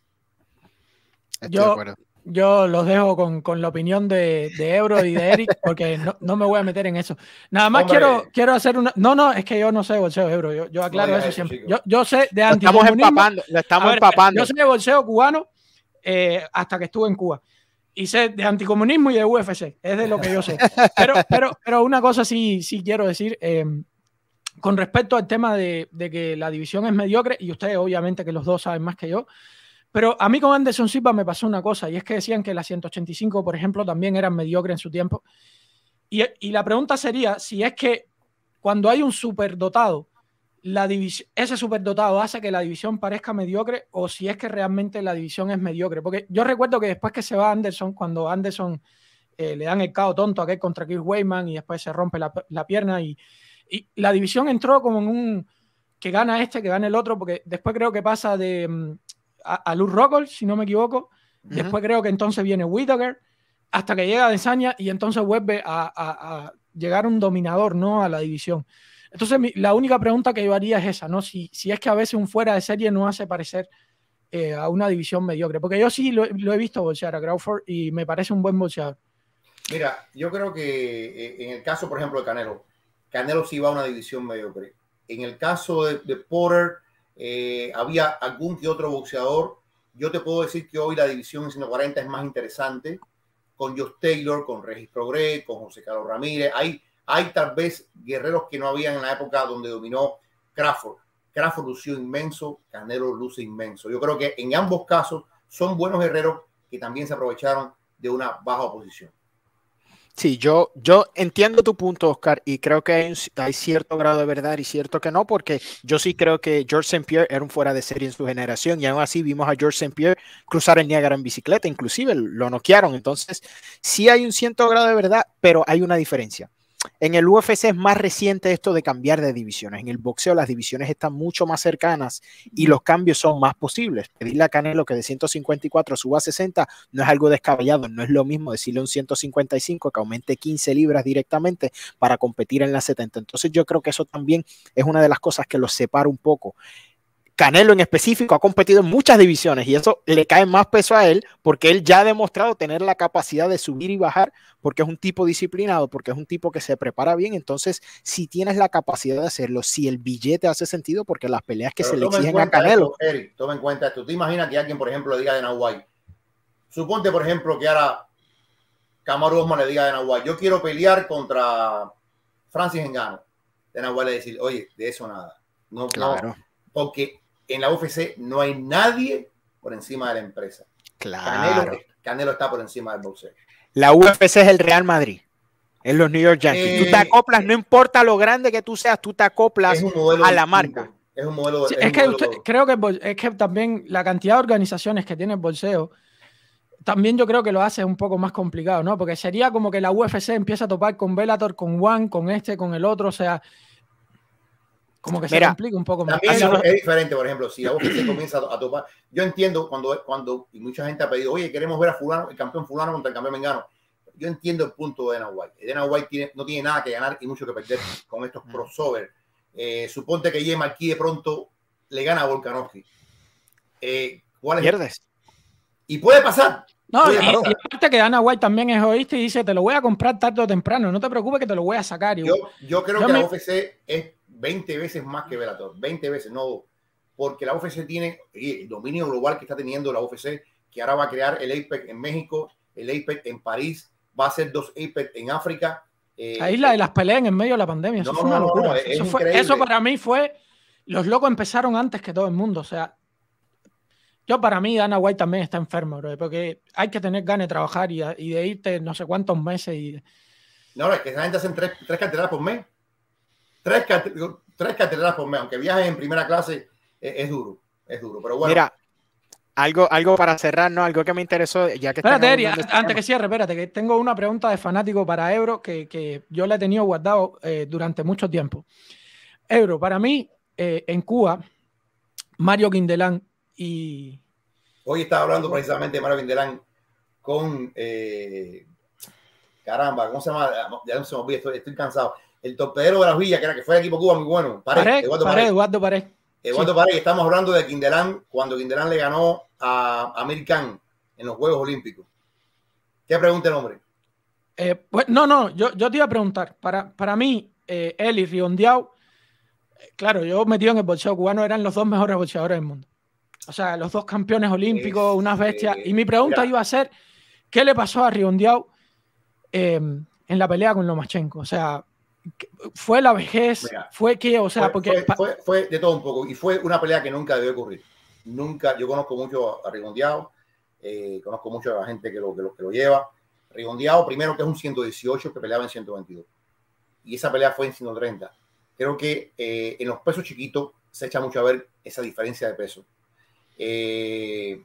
yo, yo los dejo con, la opinión de, de, Ebro y de Eric, porque no, me voy a meter en eso. Nada más quiero, quiero hacer una. No, no, es que yo no sé bolseo, Ebro. Yo, aclaro eso, siempre. Yo, yo, sé de estamos empapando. Yo sé de bolseo cubano eh, hasta que estuve en Cuba y sé de anticomunismo y de UFC, es de lo que yo sé. <laughs> Pero, pero, pero una cosa sí, sí quiero decir, eh, con respecto al tema de, de, que la división es mediocre, y ustedes obviamente que los dos saben más que yo, pero a mí con Anderson Silva me pasó una cosa, y es que decían que la 185, por ejemplo, también era mediocre en su tiempo. Y, y la pregunta sería si es que cuando hay un superdotado la ese superdotado hace que la división parezca mediocre o si es que realmente la división es mediocre. Porque yo recuerdo que después que se va Anderson, cuando Anderson eh, le dan el cao tonto a aquel contra Kirk Wayman y después se rompe la, pierna y, la división entró como en un que gana este, que gana el otro, porque después creo que pasa de mm, a, a Luz si no me equivoco, después creo que entonces viene Whittaker, hasta que llega Desaña y entonces vuelve a llegar un dominador ¿no? a la división. Entonces, la única pregunta que yo haría es esa, ¿no? Si, si es que a veces un fuera de serie no hace parecer eh, a una división mediocre, porque yo sí lo, he visto bolsear a Crawford y me parece un buen bolseador. Mira, yo creo que eh, en el caso, por ejemplo, de Canelo, Canelo sí va a una división mediocre. En el caso de, de Porter, eh, había algún que otro boxeador. Yo te puedo decir que hoy la división 140 es más interesante, con Josh Taylor, con Regis Progre, con José Carlos Ramírez. Hay hay tal vez guerreros que no habían en la época donde dominó Crawford. Crawford lució inmenso, Canelo luce inmenso. Yo creo que en ambos casos son buenos guerreros que también se aprovecharon de una baja oposición. Sí, yo, yo entiendo tu punto, Oscar, y creo que hay, cierto grado de verdad y cierto que no, porque yo sí creo que George St. Pierre era un fuera de serie en su generación, y aún así vimos a George St. Pierre cruzar el Niágara en bicicleta, inclusive lo noquearon. Entonces, sí hay un cierto grado de verdad, pero hay una diferencia en el UFC es más reciente esto de cambiar de divisiones. En el boxeo las divisiones están mucho más cercanas y los cambios son más posibles. Pedirle a Canelo que de 154 suba a 60 no es algo descabellado, no es lo mismo decirle a un 155 que aumente 15 libras directamente para competir en la 70. Entonces yo creo que eso también es una de las cosas que los separa un poco. Canelo en específico ha competido en muchas divisiones y eso le cae más peso a él porque él ya ha demostrado tener la capacidad de subir y bajar porque es un tipo disciplinado, porque es un tipo que se prepara bien. Entonces, si tienes la capacidad de hacerlo, si el billete hace sentido, porque las peleas que se le exigen a Canelo. toma en cuenta esto. ¿Te imaginas que alguien, por ejemplo, le diga de Nahuay? Suponte, por ejemplo, que ahora Camaro Osman le diga de Nahuay, yo quiero pelear contra Francis Engano. De Nahuay le decir, oye, de eso nada. No, claro. porque en la UFC no hay nadie por encima de la empresa. Claro. Canelo, está por encima del boxeo. La UFC es el Real Madrid. Es los New York Yankees. tú te eh, acoplas, no importa lo grande que tú seas, tú te acoplas a la marca. Es un modelo. es, que creo que es que también la cantidad de organizaciones que tiene el bolseo, también yo creo que lo hace un poco más complicado, ¿no? Porque sería como que la UFC empieza a topar con Bellator, con One, con este, con el otro, o sea, como que se complica un poco más. es diferente, por ejemplo, si la vos comienza a topar. Yo entiendo cuando, cuando y mucha gente ha pedido, oye, queremos ver a fulano, el campeón fulano contra el campeón mengano. Yo entiendo el punto de Dana White. Dana White no tiene nada que ganar y mucho que perder con estos mm. crossover. Eh, suponte que Yema aquí de pronto le gana a Volkanovski. Eh, ¿cuál es? Pierdes. Y puede pasar. No, y, aparte que Dana White también es oíste y dice, te lo voy a comprar tarde o temprano, no te preocupes que te lo voy a sacar. yo, yo, creo que la UFC es 20 veces más que Velator, 20 veces, no, porque la UFC tiene el dominio global que está teniendo la UFC, que ahora va a crear el APEC en México, el APEC en París, va a ser dos APEC en África. Eh, Ahí la, eh, las peleas en medio de la pandemia, eso no, eso, para mí fue, los locos empezaron antes que todo el mundo, o sea, yo para mí Dana White también está enfermo, porque hay que tener ganas de trabajar y, de irte no sé cuántos meses. Y... No, es que esa gente hace tres, tres por mes tres, tres por mes, aunque viajes en primera clase, e-, es, duro, es duro, pero bueno. Mira. Algo, algo para cerrar, ¿no? Algo que me interesó, ya que... Espérate, este antes que cierre, espérate, que tengo una pregunta de fanático para Ebro que, yo la he tenido guardado eh, durante mucho tiempo. euro para mí, eh, en Cuba, Mario Quindelán y... Hoy estaba hablando precisamente de Mario Quindelán con... Eh, caramba, ¿cómo se llama? Ah, ya no se me olvida, estoy cansado el torpedero de la villas, que era que fue el equipo Cuba muy bueno. Eduardo Pared. Eduardo Pared. estamos hablando de Quindelán cuando Quindelán le ganó a American en los Juegos Olímpicos. ¿Qué pregunta el hombre? Eh, pues, no, no, yo, te iba a preguntar. Para, para mí, eh, él y Riondiao, eh, claro, yo metido en el boxeo cubano, eran los dos mejores boxeadores del mundo. O sea, los dos campeones olímpicos, unas bestias. y mi pregunta iba a ser, ¿qué le pasó a Riondiao eh, en la pelea con Lomachenko? O sea, fue la vejez, fue que, o sea, porque... Fue, de todo un poco y fue una pelea que nunca debió ocurrir. Nunca, yo conozco mucho a Rigondeado, eh, conozco mucho a la gente que lo, que lo, lleva. Rigondeado, primero que es un 118 que peleaba en 122. Y esa pelea fue en 130. Creo que eh, en los pesos chiquitos se echa mucho a ver esa diferencia de peso. Los eh,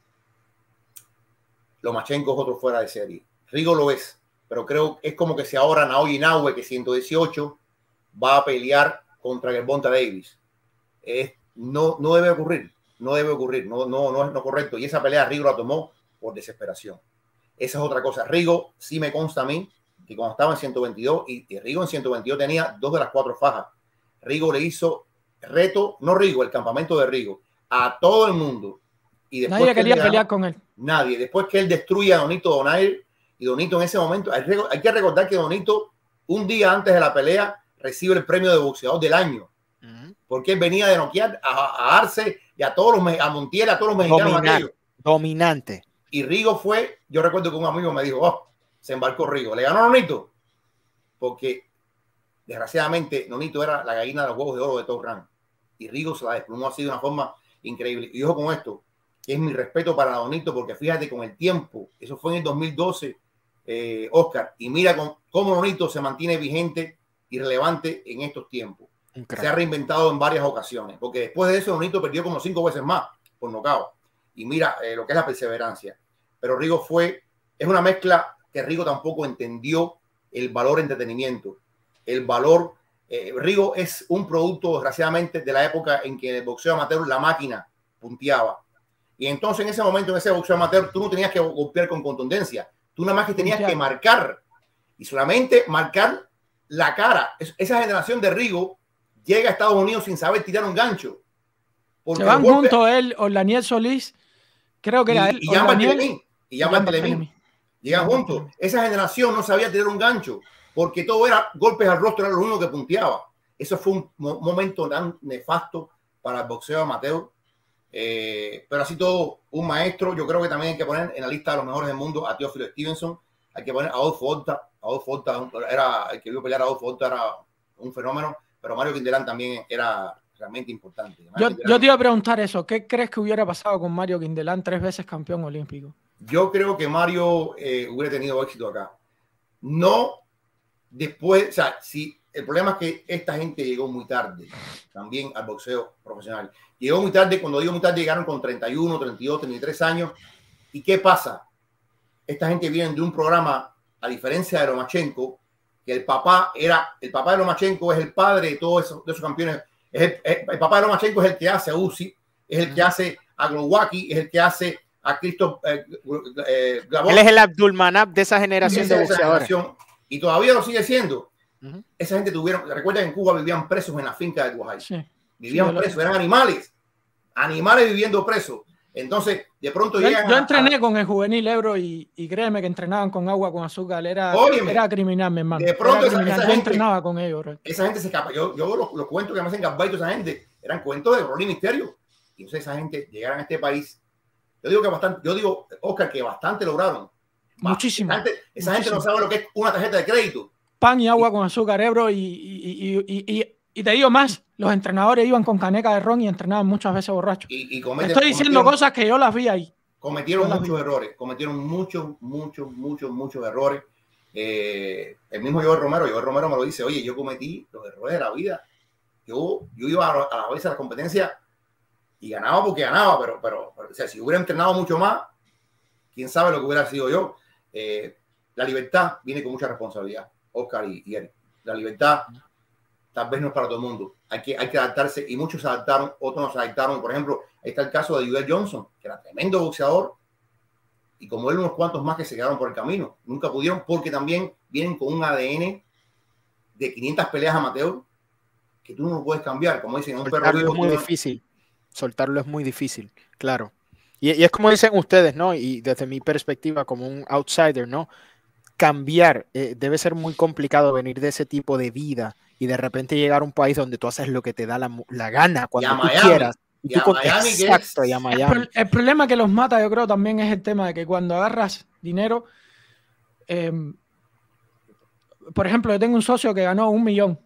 Lomachenko es otro fuera de serie. Rigo lo es, pero creo es como que si ahora Naoyi hoy que 118 va a pelear contra Bonta Davis. Es, no, no debe ocurrir, no debe ocurrir, no, no, no es no correcto. Y esa pelea Rigo la tomó por desesperación. Esa es otra cosa. Rigo sí me consta a mí que cuando estaba en 122 y, Rigo en 122 tenía dos de las cuatro fajas. Rigo le hizo reto, no Rigo, el campamento de Rigo, a todo el mundo. Y después nadie quería pelear con él. Nadie. Después que él destruye a Donito Donaire, y Donito en ese momento, hay, que recordar que Donito, un día antes de la pelea, recibe el premio de boxeador del año. Porque venía de noquear a, Arce y a todos los a Montiel, a todos los mexicanos. Dominante. Y Rigo fue, yo recuerdo que un amigo me dijo, oh, se embarcó Rigo. Le ganó a Donito. Porque desgraciadamente Donito era la gallina de los huevos de oro de Top Rank. Y Rigo se la desplumó así de una forma increíble. Y ojo con esto, que es mi respeto para Donito porque fíjate con el tiempo, eso fue en el 2012, eh, Oscar. Y mira cómo Nonito se mantiene vigente y relevante en estos tiempos. Se ha reinventado en varias ocasiones, porque después de eso Nonito perdió como cinco veces más por nocao. Y mira eh, lo que es la perseverancia. Pero Rigo fue, es una mezcla que Rigo tampoco entendió el valor entretenimiento, el valor eh, Rigo es un producto, desgraciadamente, de la época en que el boxeo amateur la máquina punteaba. Y entonces, en ese momento, en ese boxeo amateur, tú no tenías que golpear con contundencia. Tú nada más que tenías que marcar y solamente marcar la cara. esa generación de Rigo llega a Estados Unidos sin saber tirar un gancho. Se van junto juntos él, Daniel Solís, creo que era él. Y ya Telemín. Y Llegan juntos. Esa generación no sabía tirar un gancho porque todo era golpes al rostro, era lo único que punteaba. Eso fue un momento tan nefasto para el boxeo Mateo. Eh, pero así todo, un maestro. Yo creo que también hay que poner en la lista de los mejores del mundo a Teófilo Stevenson. Hay que poner a Adolfo Horta. era el que vio pelear a Adolfo era un fenómeno. Pero Mario Kindelan también era realmente importante. Yo, te iba a preguntar eso. ¿Qué crees que hubiera pasado con Mario Quindelán, tres veces campeón olímpico? Yo creo que Mario eh, hubiera tenido éxito acá. No después, o sea, si el problema es que esta gente llegó muy tarde también al boxeo profesional. Llegó muy tarde, cuando digo muy tarde, llegaron con 31, 32, 33 años. ¿Y qué pasa? Esta gente viene de un programa, a diferencia de Lomachenko, que el papá era, el papá de Lomachenko es el padre de todos esos, de esos campeones. el, papá de Lomachenko es el que hace a Uzi, es el que hace a Glowacki, es el que hace a Cristo eh, eh, Él es el Abdulmanab de esa generación de, boxeadores. y todavía lo sigue siendo esa gente tuvieron, recuerda que en Cuba vivían presos en la finca de Guajay. Vivían presos, eran animales, animales viviendo presos. Entonces, de pronto llegan. Yo entrené con el juvenil Ebro y, créeme que entrenaban con agua, con azúcar. Era, criminal, mi hermano. De pronto, yo entrenaba con ellos. Esa gente se escapa. Yo, yo los, cuentos que me hacen Gambaito esa gente, eran cuentos de y Misterio. Y entonces, esa gente llegaron a este país. Yo digo que bastante, yo digo, Oscar, que bastante lograron. Muchísimo. esa gente no sabe lo que es una tarjeta de crédito pan y agua con azúcar, Ebro, y, y, y, te digo más, los entrenadores iban con caneca de ron y entrenaban muchas veces borrachos. Y, Estoy diciendo cosas que yo las vi ahí. Cometieron muchos errores, cometieron muchos, muchos, muchos, muchos errores. Eh, el mismo Joel Romero, Romero me lo dice, oye, yo cometí los errores de la vida. Yo, yo iba a, veces a las competencias y ganaba porque ganaba, pero, pero, o sea, si hubiera entrenado mucho más, quién sabe lo que hubiera sido yo. Eh, la libertad viene con mucha responsabilidad. Oscar y, La libertad tal vez no es para todo el mundo. Hay que, hay que adaptarse y muchos se adaptaron, otros no se adaptaron. Por ejemplo, está el caso de Judel Johnson, que era tremendo boxeador y como él unos cuantos más que se quedaron por el camino. Nunca pudieron porque también vienen con un ADN de 500 peleas amateur que tú no puedes cambiar. Como dicen, un perro es muy difícil. Soltarlo es muy difícil, claro. Y, y, es como dicen ustedes, ¿no? Y desde mi perspectiva como un outsider, ¿no? cambiar, eh, debe ser muy complicado venir de ese tipo de vida y de repente llegar a un país donde tú haces lo que te da la, gana cuando tú quieras. Y Exacto, Miami. El, problema que los mata, yo creo, también es el tema de que cuando agarras dinero, em, por ejemplo, yo tengo un socio que ganó un millón.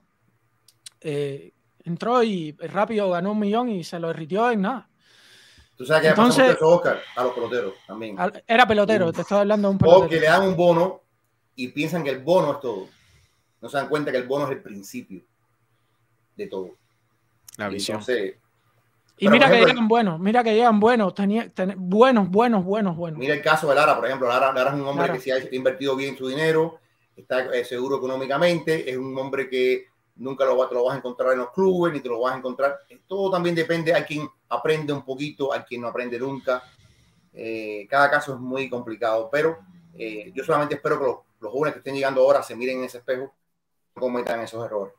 Eh, entró y rápido ganó un millón y se lo derritió y nada. Tú sabes que Entonces, pasó a los peloteros también. Era pelotero, te estaba hablando de un pelotero. que le dan un bono y piensan que el bono es todo. No se dan cuenta que el bono es el principio de todo. La visión. y mira que llegan buenos, mira que llegan buenos, buenos, buenos, buenos, buenos. Mira el caso de Lara, por ejemplo. Lara, Lara es un hombre que se ha invertido bien su dinero, está eh, seguro económicamente, es un hombre que nunca lo, te vas a encontrar en los clubes, ni te lo vas a encontrar. Todo también depende a quien aprende un poquito, a quien no aprende nunca. Eh, cada caso es muy complicado, pero eh, yo solamente espero que los los jóvenes que estén llegando ahora se miren en ese espejo y cometan esos errores.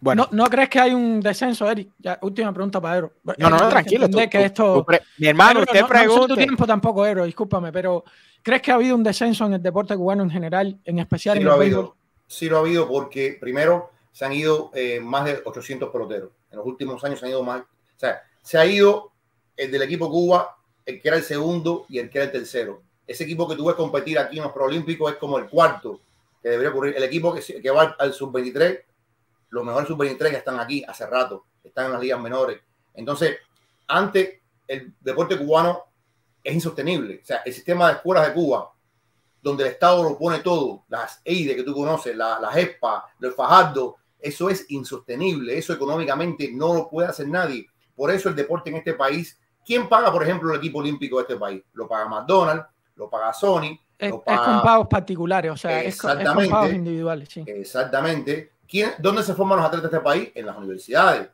Bueno. ¿No, crees que hay un descenso, Eric? Ya, última pregunta para Ero. No, no, tranquilo. Tú, que esto... mi hermano, usted pregunta. No tu tiempo tampoco, Ero, discúlpame, pero ¿crees que ha habido un descenso en el deporte cubano en general, en especial sí en lo el ha habido. Sí lo ha habido porque, primero, se han ido eh, más de 800 peloteros. En los últimos años se han ido más... O sea, se ha ido el del equipo Cuba, el que era el segundo y el que era el tercero ese equipo que tú ves competir aquí en los Proolímpicos es como el cuarto que debería ocurrir. El equipo que, que va al sub-23, los mejores sub-23 ya están aquí hace rato, están en las ligas menores. Entonces, antes el deporte cubano es insostenible. O sea, el sistema de escuelas de Cuba, donde el Estado lo pone todo, las EIDE e que tú conoces, las ESPA, los Fajardo, eso es insostenible. Eso económicamente no lo puede hacer nadie. Por eso el deporte en este país, ¿quién paga, por ejemplo, el equipo olímpico de este país? Lo paga McDonald's, lo paga Sony. Es, lo paga... con pagos particulares, o sea, es pagos individuales. Sí. Exactamente. ¿Quién, ¿Dónde se forman los atletas de este país? En las universidades,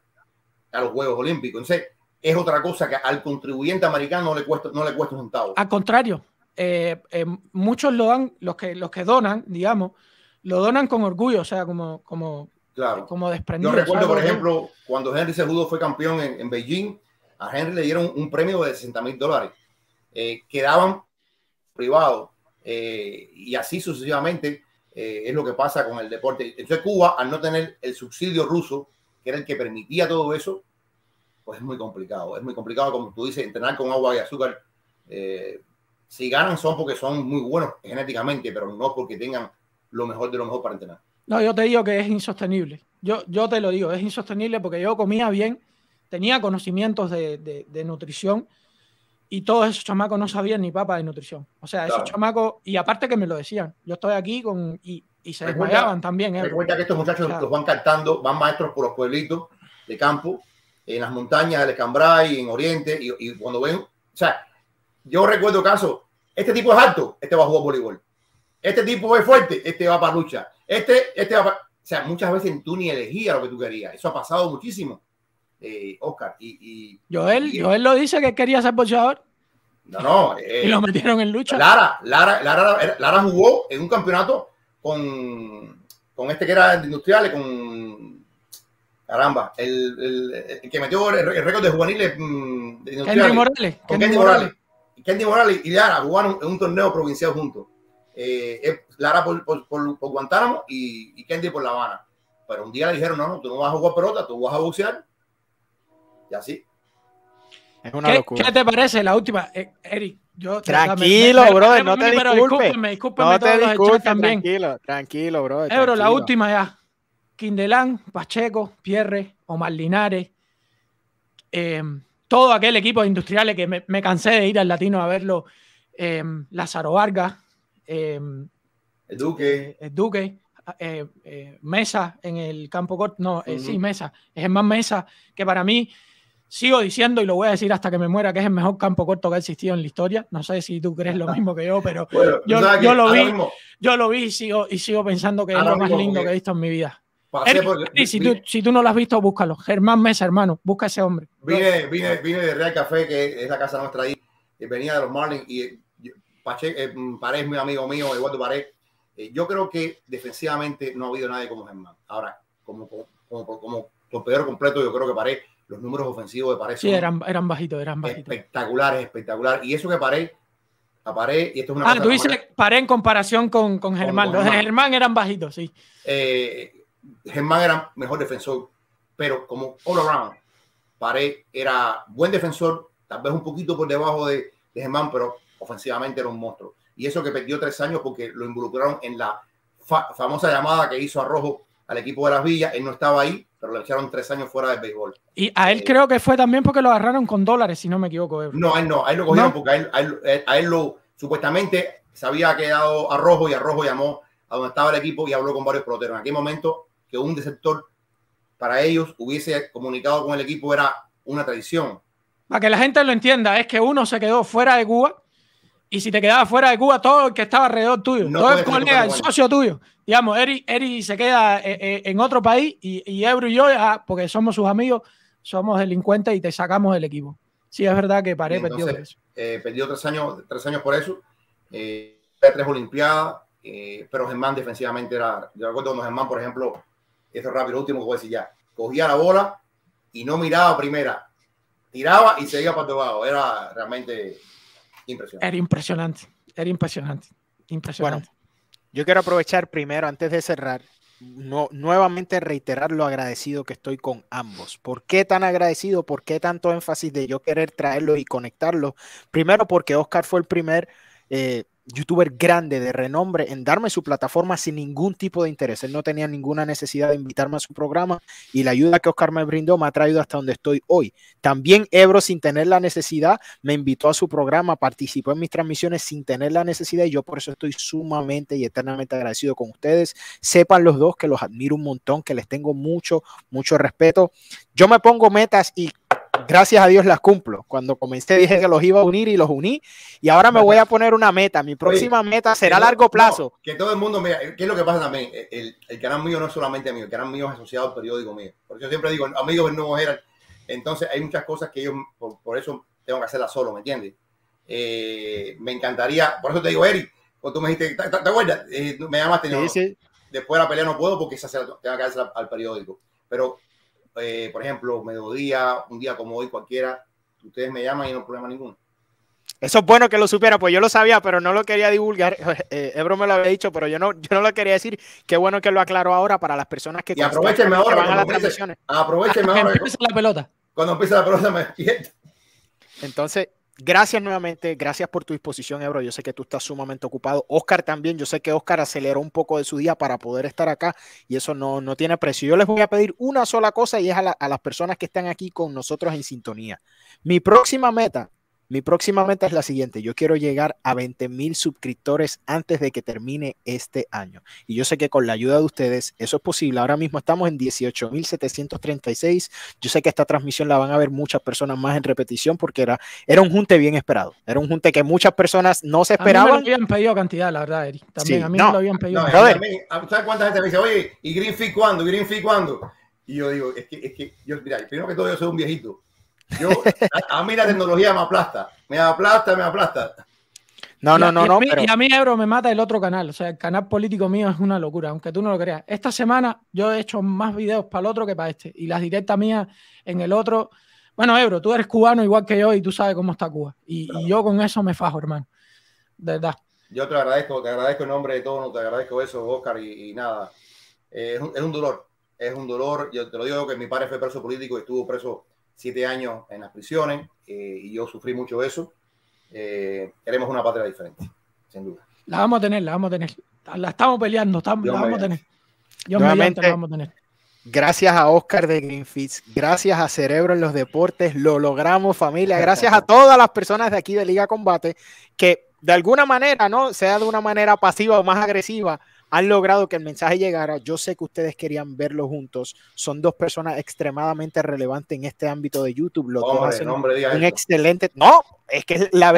a los Juegos Olímpicos. Entonces, es otra cosa que al contribuyente americano no le cuesta, no le cuesta un centavo. Al contrario, eh, eh, muchos lo dan, los que, los que donan, digamos, lo donan con orgullo, o sea, como, como, claro. como desprendido. Yo recuerdo, por ejemplo, cuando Henry Cejudo fue campeón en, Beijing, a Henry le dieron un premio de 60 mil dólares. Quedaban. Eh, que privado eh, y así sucesivamente eh, es lo que pasa con el deporte. Entonces Cuba, al no tener el subsidio ruso, que era el que permitía todo eso, pues es muy complicado. Es muy complicado, como tú dices, entrenar con agua y azúcar. Eh, si ganan son porque son muy buenos genéticamente, pero no porque tengan lo mejor de lo mejor para entrenar. No, yo te digo que es insostenible. Yo, yo te lo digo, es insostenible porque yo comía bien, tenía conocimientos de, de nutrición, y todos esos chamacos no sabían ni papa de nutrición. O sea, esos chamacos, y aparte que me lo decían, yo estoy aquí con, y, se desmayaban también. Eh, que estos muchachos los van cantando, van maestros por los pueblitos de campo, en las montañas del Escambray, en Oriente, y, cuando ven, o sea, yo recuerdo casos, este tipo es alto, este va a jugar voleibol. Este tipo es fuerte, este va para lucha. Este, este O sea, muchas veces tú ni elegías lo que tú querías. Eso ha pasado muchísimo. Eh, Oscar. Y, Joel, Joel lo dice que quería ser boxeador. No, no. <laughs> y lo eh, metieron en lucha. Lara, Lara, Lara, Lara jugó en un campeonato con, con este que era de industriales, con. Caramba, el, el, que metió el, récord de juveniles. Mm, de Kenny Morales. Con Morales. Morales y Lara jugaron en un torneo provincial juntos. Eh, Lara por, por, por, Guantánamo y, y, por La Habana. Pero un día le dijeron, no, no, tú no vas a jugar pelota, tú vas a boxear y así. Es una ¿Qué, locura. ¿Qué te parece la última, eh, Eric? Yo, tranquilo, bro. brother, no te disculpes. no te disculpes, tranquilo, tranquilo, bro. Pero la última ya. Quindelán, Pacheco, Pierre, Omar Linares, em, todo aquel equipo de industriales que me, cansé de ir al latino a verlo, eh, Lázaro Vargas, em, el Duque, el Duque eh, eh, Mesa en el campo corto, no, sí, Mesa, es más Mesa, que para mí sigo diciendo y lo voy a decir hasta que me muera, que es el mejor campo corto que ha existido en la historia. No sé si tú crees lo <laughs> mismo que yo, pero yo, lo vi, yo lo vi y sigo, y sigo pensando que es lo más lindo que he visto en mi vida. si, tú, no lo has visto, búscalo. Germán Mesa, hermano, busca ese hombre. Vine, vine, vine de Real Café, que es la casa nuestra ahí. Eh, venía de los Marlins y eh, Pache, eh, mi amigo mío, Eduardo Pared. yo creo que defensivamente no ha habido nadie como Germán. Ahora, como, como, como, completo, yo creo que Pared los números ofensivos de Paré sí, eran, eran bajitos, eran bajitos. Espectaculares, espectacular. Y eso que Paré, a Paré, y esto es una Ah, tú dices Paré en comparación con, con Germán. los de Germán eran bajitos, sí. Eh, Germán era mejor defensor, pero como all around, Paré era buen defensor, tal vez un poquito por debajo de, de Germán, pero ofensivamente era un monstruo. Y eso que perdió tres años porque lo involucraron en la famosa llamada que hizo a Rojo al equipo de las Villas, él no estaba ahí, pero lo echaron tres años fuera del béisbol. Y a él eh, creo que fue también porque lo agarraron con dólares, si no me equivoco. No, a él no, a él lo cogieron porque a él, eh, supuestamente se había quedado a rojo y a rojo llamó a donde estaba el equipo y habló con varios proteros. En aquel momento que un deceptor para ellos hubiese comunicado con el equipo era una traición. Para que la gente lo entienda, es que uno se quedó fuera de Cuba y si te quedabas fuera de Cuba, todo el que estaba alrededor tuyo, todo el colega, el socio tuyo. Digamos, Eri, se queda eh, eh, en otro país y, y Ebro y yo, ah, porque somos sus amigos, somos delincuentes y te sacamos del equipo. Sí, es verdad que paré perdió eso. Eh, perdió tres años, tres años por eso. Eh, tres Olimpiadas, pero Germán defensivamente era. Yo recuerdo cuando Germán, por ejemplo, eso rápido, último que voy a decir ya, cogía la bola y no miraba primera, tiraba y seguía para lado. Era realmente era impresionante, era impresionante, impresionante. Bueno, yo quiero aprovechar primero, antes de cerrar, no, nuevamente reiterar lo agradecido que estoy con ambos. ¿Por qué tan agradecido? ¿Por qué tanto énfasis de yo querer traerlo y conectarlo? Primero porque Oscar fue el primer eh, youtuber grande de renombre en darme su plataforma sin ningún tipo de interés. Él no tenía ninguna necesidad de invitarme a su programa y la ayuda que Oscar me brindó me ha traído hasta donde estoy hoy. También Ebro, sin tener la necesidad, me invitó a su programa, participó en mis transmisiones sin tener la necesidad y yo por eso estoy sumamente y eternamente agradecido con ustedes. Sepan los dos que los admiro un montón, que les tengo mucho, mucho respeto. Yo me pongo metas y gracias a Dios las cumplo. Cuando comencé dije que los iba a unir y los uní. Y ahora me voy a poner una meta. Mi próxima meta será a largo plazo. que todo el mundo, mira, ¿qué es lo que pasa también? El, canal mío no es solamente mío, el canal mío es asociado al periódico mío. Porque yo siempre digo, amigos del Nuevo Entonces hay muchas cosas que yo, por, eso tengo que hacerlas solo, ¿me entiendes? Eh, me encantaría, por eso te digo, Eric, cuando tú me dijiste, ¿te, acuerdas? Eh, me llamaste, sí, sí. después de la pelea no puedo porque esa se la tengo que hacer al, al periódico. Pero eh, por ejemplo, mediodía, un día como hoy, cualquiera, ustedes me llaman y no hay problema ninguno. Eso es bueno que lo supiera, pues yo lo sabía, pero no lo quería divulgar. <laughs> Eh, Ebro me lo había dicho, pero yo no, yo no lo quería decir. Qué bueno que lo aclaro ahora para las personas que, y van a las transmisiones. Aprovechen mejor. Cuando <laughs> empieza la pelota. Cuando empieza la pelota me despierto. Entonces, Gracias nuevamente, gracias por tu disposición, Ebro. Yo sé que tú estás sumamente ocupado. Oscar también, yo sé que Oscar aceleró un poco de su día para poder estar acá y eso no, no tiene precio. Yo les voy a pedir una sola cosa y es a, a las personas que están aquí con nosotros en sintonía. Mi próxima meta mi próxima meta es la siguiente. Yo quiero llegar a 20 mil suscriptores antes de que termine este año. Y yo sé que con la ayuda de ustedes eso es posible. Ahora mismo estamos en 18 Yo sé que esta transmisión la van a ver muchas personas más en repetición porque era, era un junte bien esperado. Era un junte que muchas personas no se esperaban. A mí me habían pedido cantidad, la verdad, También a mí no, lo habían pedido. a cuánta gente me dice, oye, ¿y Greenfield cuándo? cuándo? Y yo digo, es que, es que yo, mira, primero que todo, yo soy un viejito a, mí la tecnología me aplasta, me aplasta, me aplasta. No, no, no, no. Y a, mí, Ebro me mata el otro canal. O sea, el canal político mío es una locura, aunque tú no lo creas. Esta semana yo he hecho más videos para el otro que para este. Y las directas mías en el otro. Bueno, Ebro, tú eres cubano igual que yo y tú sabes cómo está Cuba. Y, yo con eso me fajo, hermano. De verdad. Yo te agradezco, te agradezco en nombre de todos, te agradezco eso, Oscar, y, nada. Eh, es un dolor, es un dolor. Yo te lo digo que mi padre fue preso político y estuvo preso siete años en las prisiones eh, y yo sufrí mucho eso. Eh, queremos una patria diferente, sin duda. La vamos a tener, la vamos a tener. La estamos peleando, estamos, la vamos a tener. Yo Nuevamente, la vamos a tener. Gracias a Oscar de Greenfields, gracias a Cerebro en los Deportes, lo logramos familia, gracias a todas las personas de aquí de Liga Combate que de alguna manera, ¿no? Sea de una manera pasiva o más agresiva, han logrado que el mensaje llegara. Yo sé que ustedes querían verlo juntos. Son dos personas extremadamente relevantes en este ámbito de YouTube. Los hacen un, excelente. No, es que la,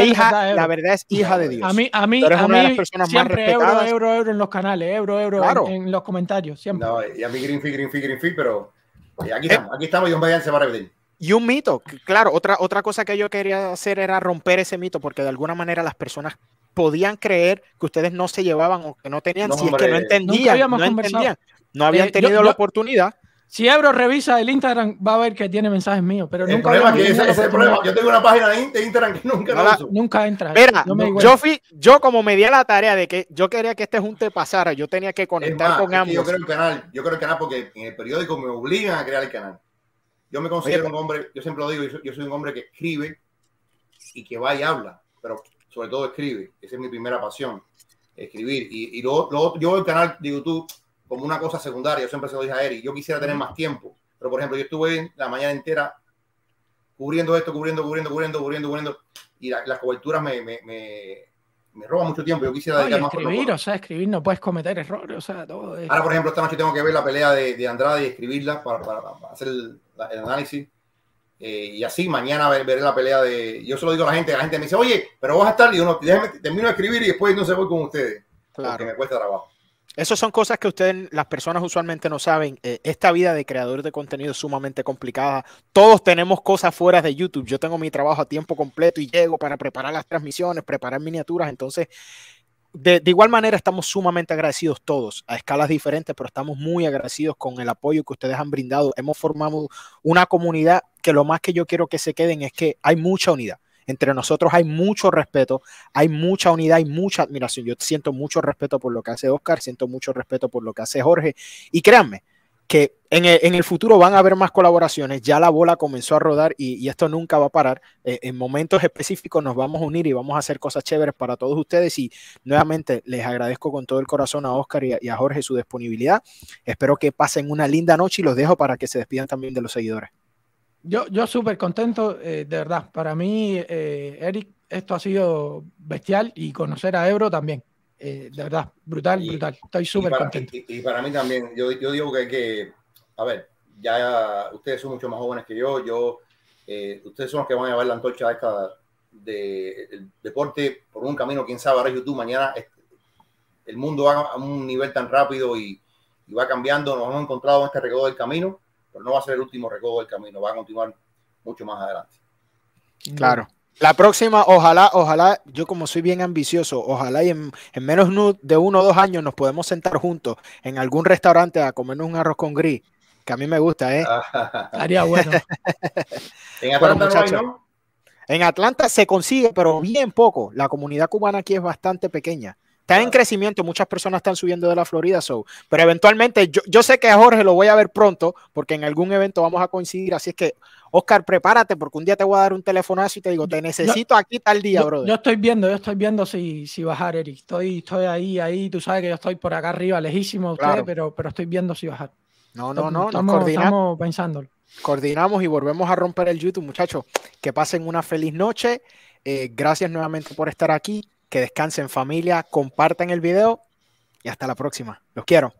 hija, verdad, la verdad es hija de Dios. A mí, a mí, a mí siempre euro, euro, euro en los canales, euro, euro en, los comentarios, siempre. y a mí green fee, green green pero aquí, eh. estamos, aquí estamos, y un a Y un mito, claro, otra, otra cosa que yo quería hacer era romper ese mito, porque de alguna manera las personas podían creer que ustedes no se llevaban o que no tenían, si es que no entendían, no, habían eh, tenido la oportunidad. Si Ebro revisa el Instagram, va a ver que tiene mensajes míos, pero nunca. Yo tengo una página de Instagram que nunca uso. Nunca entra. yo, fui, yo como me di la tarea de que yo quería que este junte pasara, yo tenía que conectar con ambos. Yo creo el canal, yo creo el canal porque en el periódico me obligan a crear el canal. Yo me considero un hombre, yo siempre lo digo, yo soy, yo soy un hombre que escribe y que va y habla, pero sobre todo escribe. Esa es mi primera pasión, escribir. Y, y yo lo, yo el canal de YouTube como una cosa secundaria, yo siempre se lo dije a Eric, yo quisiera tener más tiempo, pero por ejemplo, yo estuve la mañana entera cubriendo esto, cubriendo, cubriendo, cubriendo, cubriendo, cubriendo, y las coberturas me, me, me, roban mucho tiempo, yo quisiera dedicar Oye, escribir, o sea, escribir no puedes cometer errores, o sea, todo es... Ahora, por ejemplo, esta noche tengo que ver la pelea de, de Andrade y escribirla para, para, para hacer el, el análisis. Eh, y así mañana veré la pelea de. Yo se lo digo a la gente, la gente me dice, oye, pero vas a estar. Y uno, termino de escribir y después no se voy con ustedes. Claro. Porque me cuesta trabajo. Esas son cosas que ustedes, las personas usualmente no saben. Eh, esta vida de creador de contenido es sumamente complicada. Todos tenemos cosas fuera de YouTube. Yo tengo mi trabajo a tiempo completo y llego para preparar las transmisiones, preparar miniaturas. Entonces, de, igual manera estamos sumamente agradecidos todos, a escalas diferentes, pero estamos muy agradecidos con el apoyo que ustedes han brindado. Hemos formado una comunidad que lo más que yo quiero que se queden es que hay mucha unidad. Entre nosotros hay mucho respeto, hay mucha unidad y mucha admiración. Yo siento mucho respeto por lo que hace Oscar, siento mucho respeto por lo que hace Jorge. Y créanme, que en el, futuro van a haber más colaboraciones, ya la bola comenzó a rodar y, esto nunca va a parar. Eh, en momentos específicos nos vamos a unir y vamos a hacer cosas chéveres para todos ustedes y nuevamente les agradezco con todo el corazón a Oscar y a, Jorge su disponibilidad. Espero que pasen una linda noche y los dejo para que se despidan también de los seguidores. Yo, yo súper contento, eh, de verdad. Para mí, eh, Eric, esto ha sido bestial y conocer a Ebro también. Eh, de verdad, brutal, y, brutal. Estoy súper contento. Y, para mí también, yo, digo que, que, a ver, ya ustedes son mucho más jóvenes que yo, yo, eh, ustedes son los que van a llevar la antorcha esta de el deporte por un camino, quién sabe, ahora YouTube, mañana el mundo va a un nivel tan rápido y, y va cambiando, nos hemos encontrado en este recodo del camino, pero no va a ser el último recodo del camino, va a continuar mucho más adelante. Claro. La próxima, ojalá, ojalá, yo como soy bien ambicioso, ojalá y en, menos de uno o dos años nos podemos sentar juntos en algún restaurante a comernos un arroz con gris, que a mí me gusta, ¿eh? Haría ah. bueno. <laughs> en Atlanta En Atlanta se consigue, pero bien poco. La comunidad cubana aquí es bastante pequeña. Está en ah. crecimiento, muchas personas están subiendo de la Florida, so. pero eventualmente yo, yo sé que a Jorge lo voy a ver pronto, porque en algún evento vamos a coincidir, así es que Oscar, prepárate porque un día te voy a dar un telefonazo y te digo, te necesito aquí tal día, brother. Yo estoy viendo, yo estoy viendo si, si bajar, Eric. Estoy, estoy ahí, ahí. Tú sabes que yo estoy por acá arriba, lejísimo de usted, pero, pero estoy viendo si bajar. No, no, no, estamos, nos estamos pensándolo. Coordinamos y volvemos a romper el YouTube, muchachos. Que pasen una feliz noche. Eh, gracias nuevamente por estar aquí. Que descansen familia, compartan el video y hasta la próxima. Los quiero.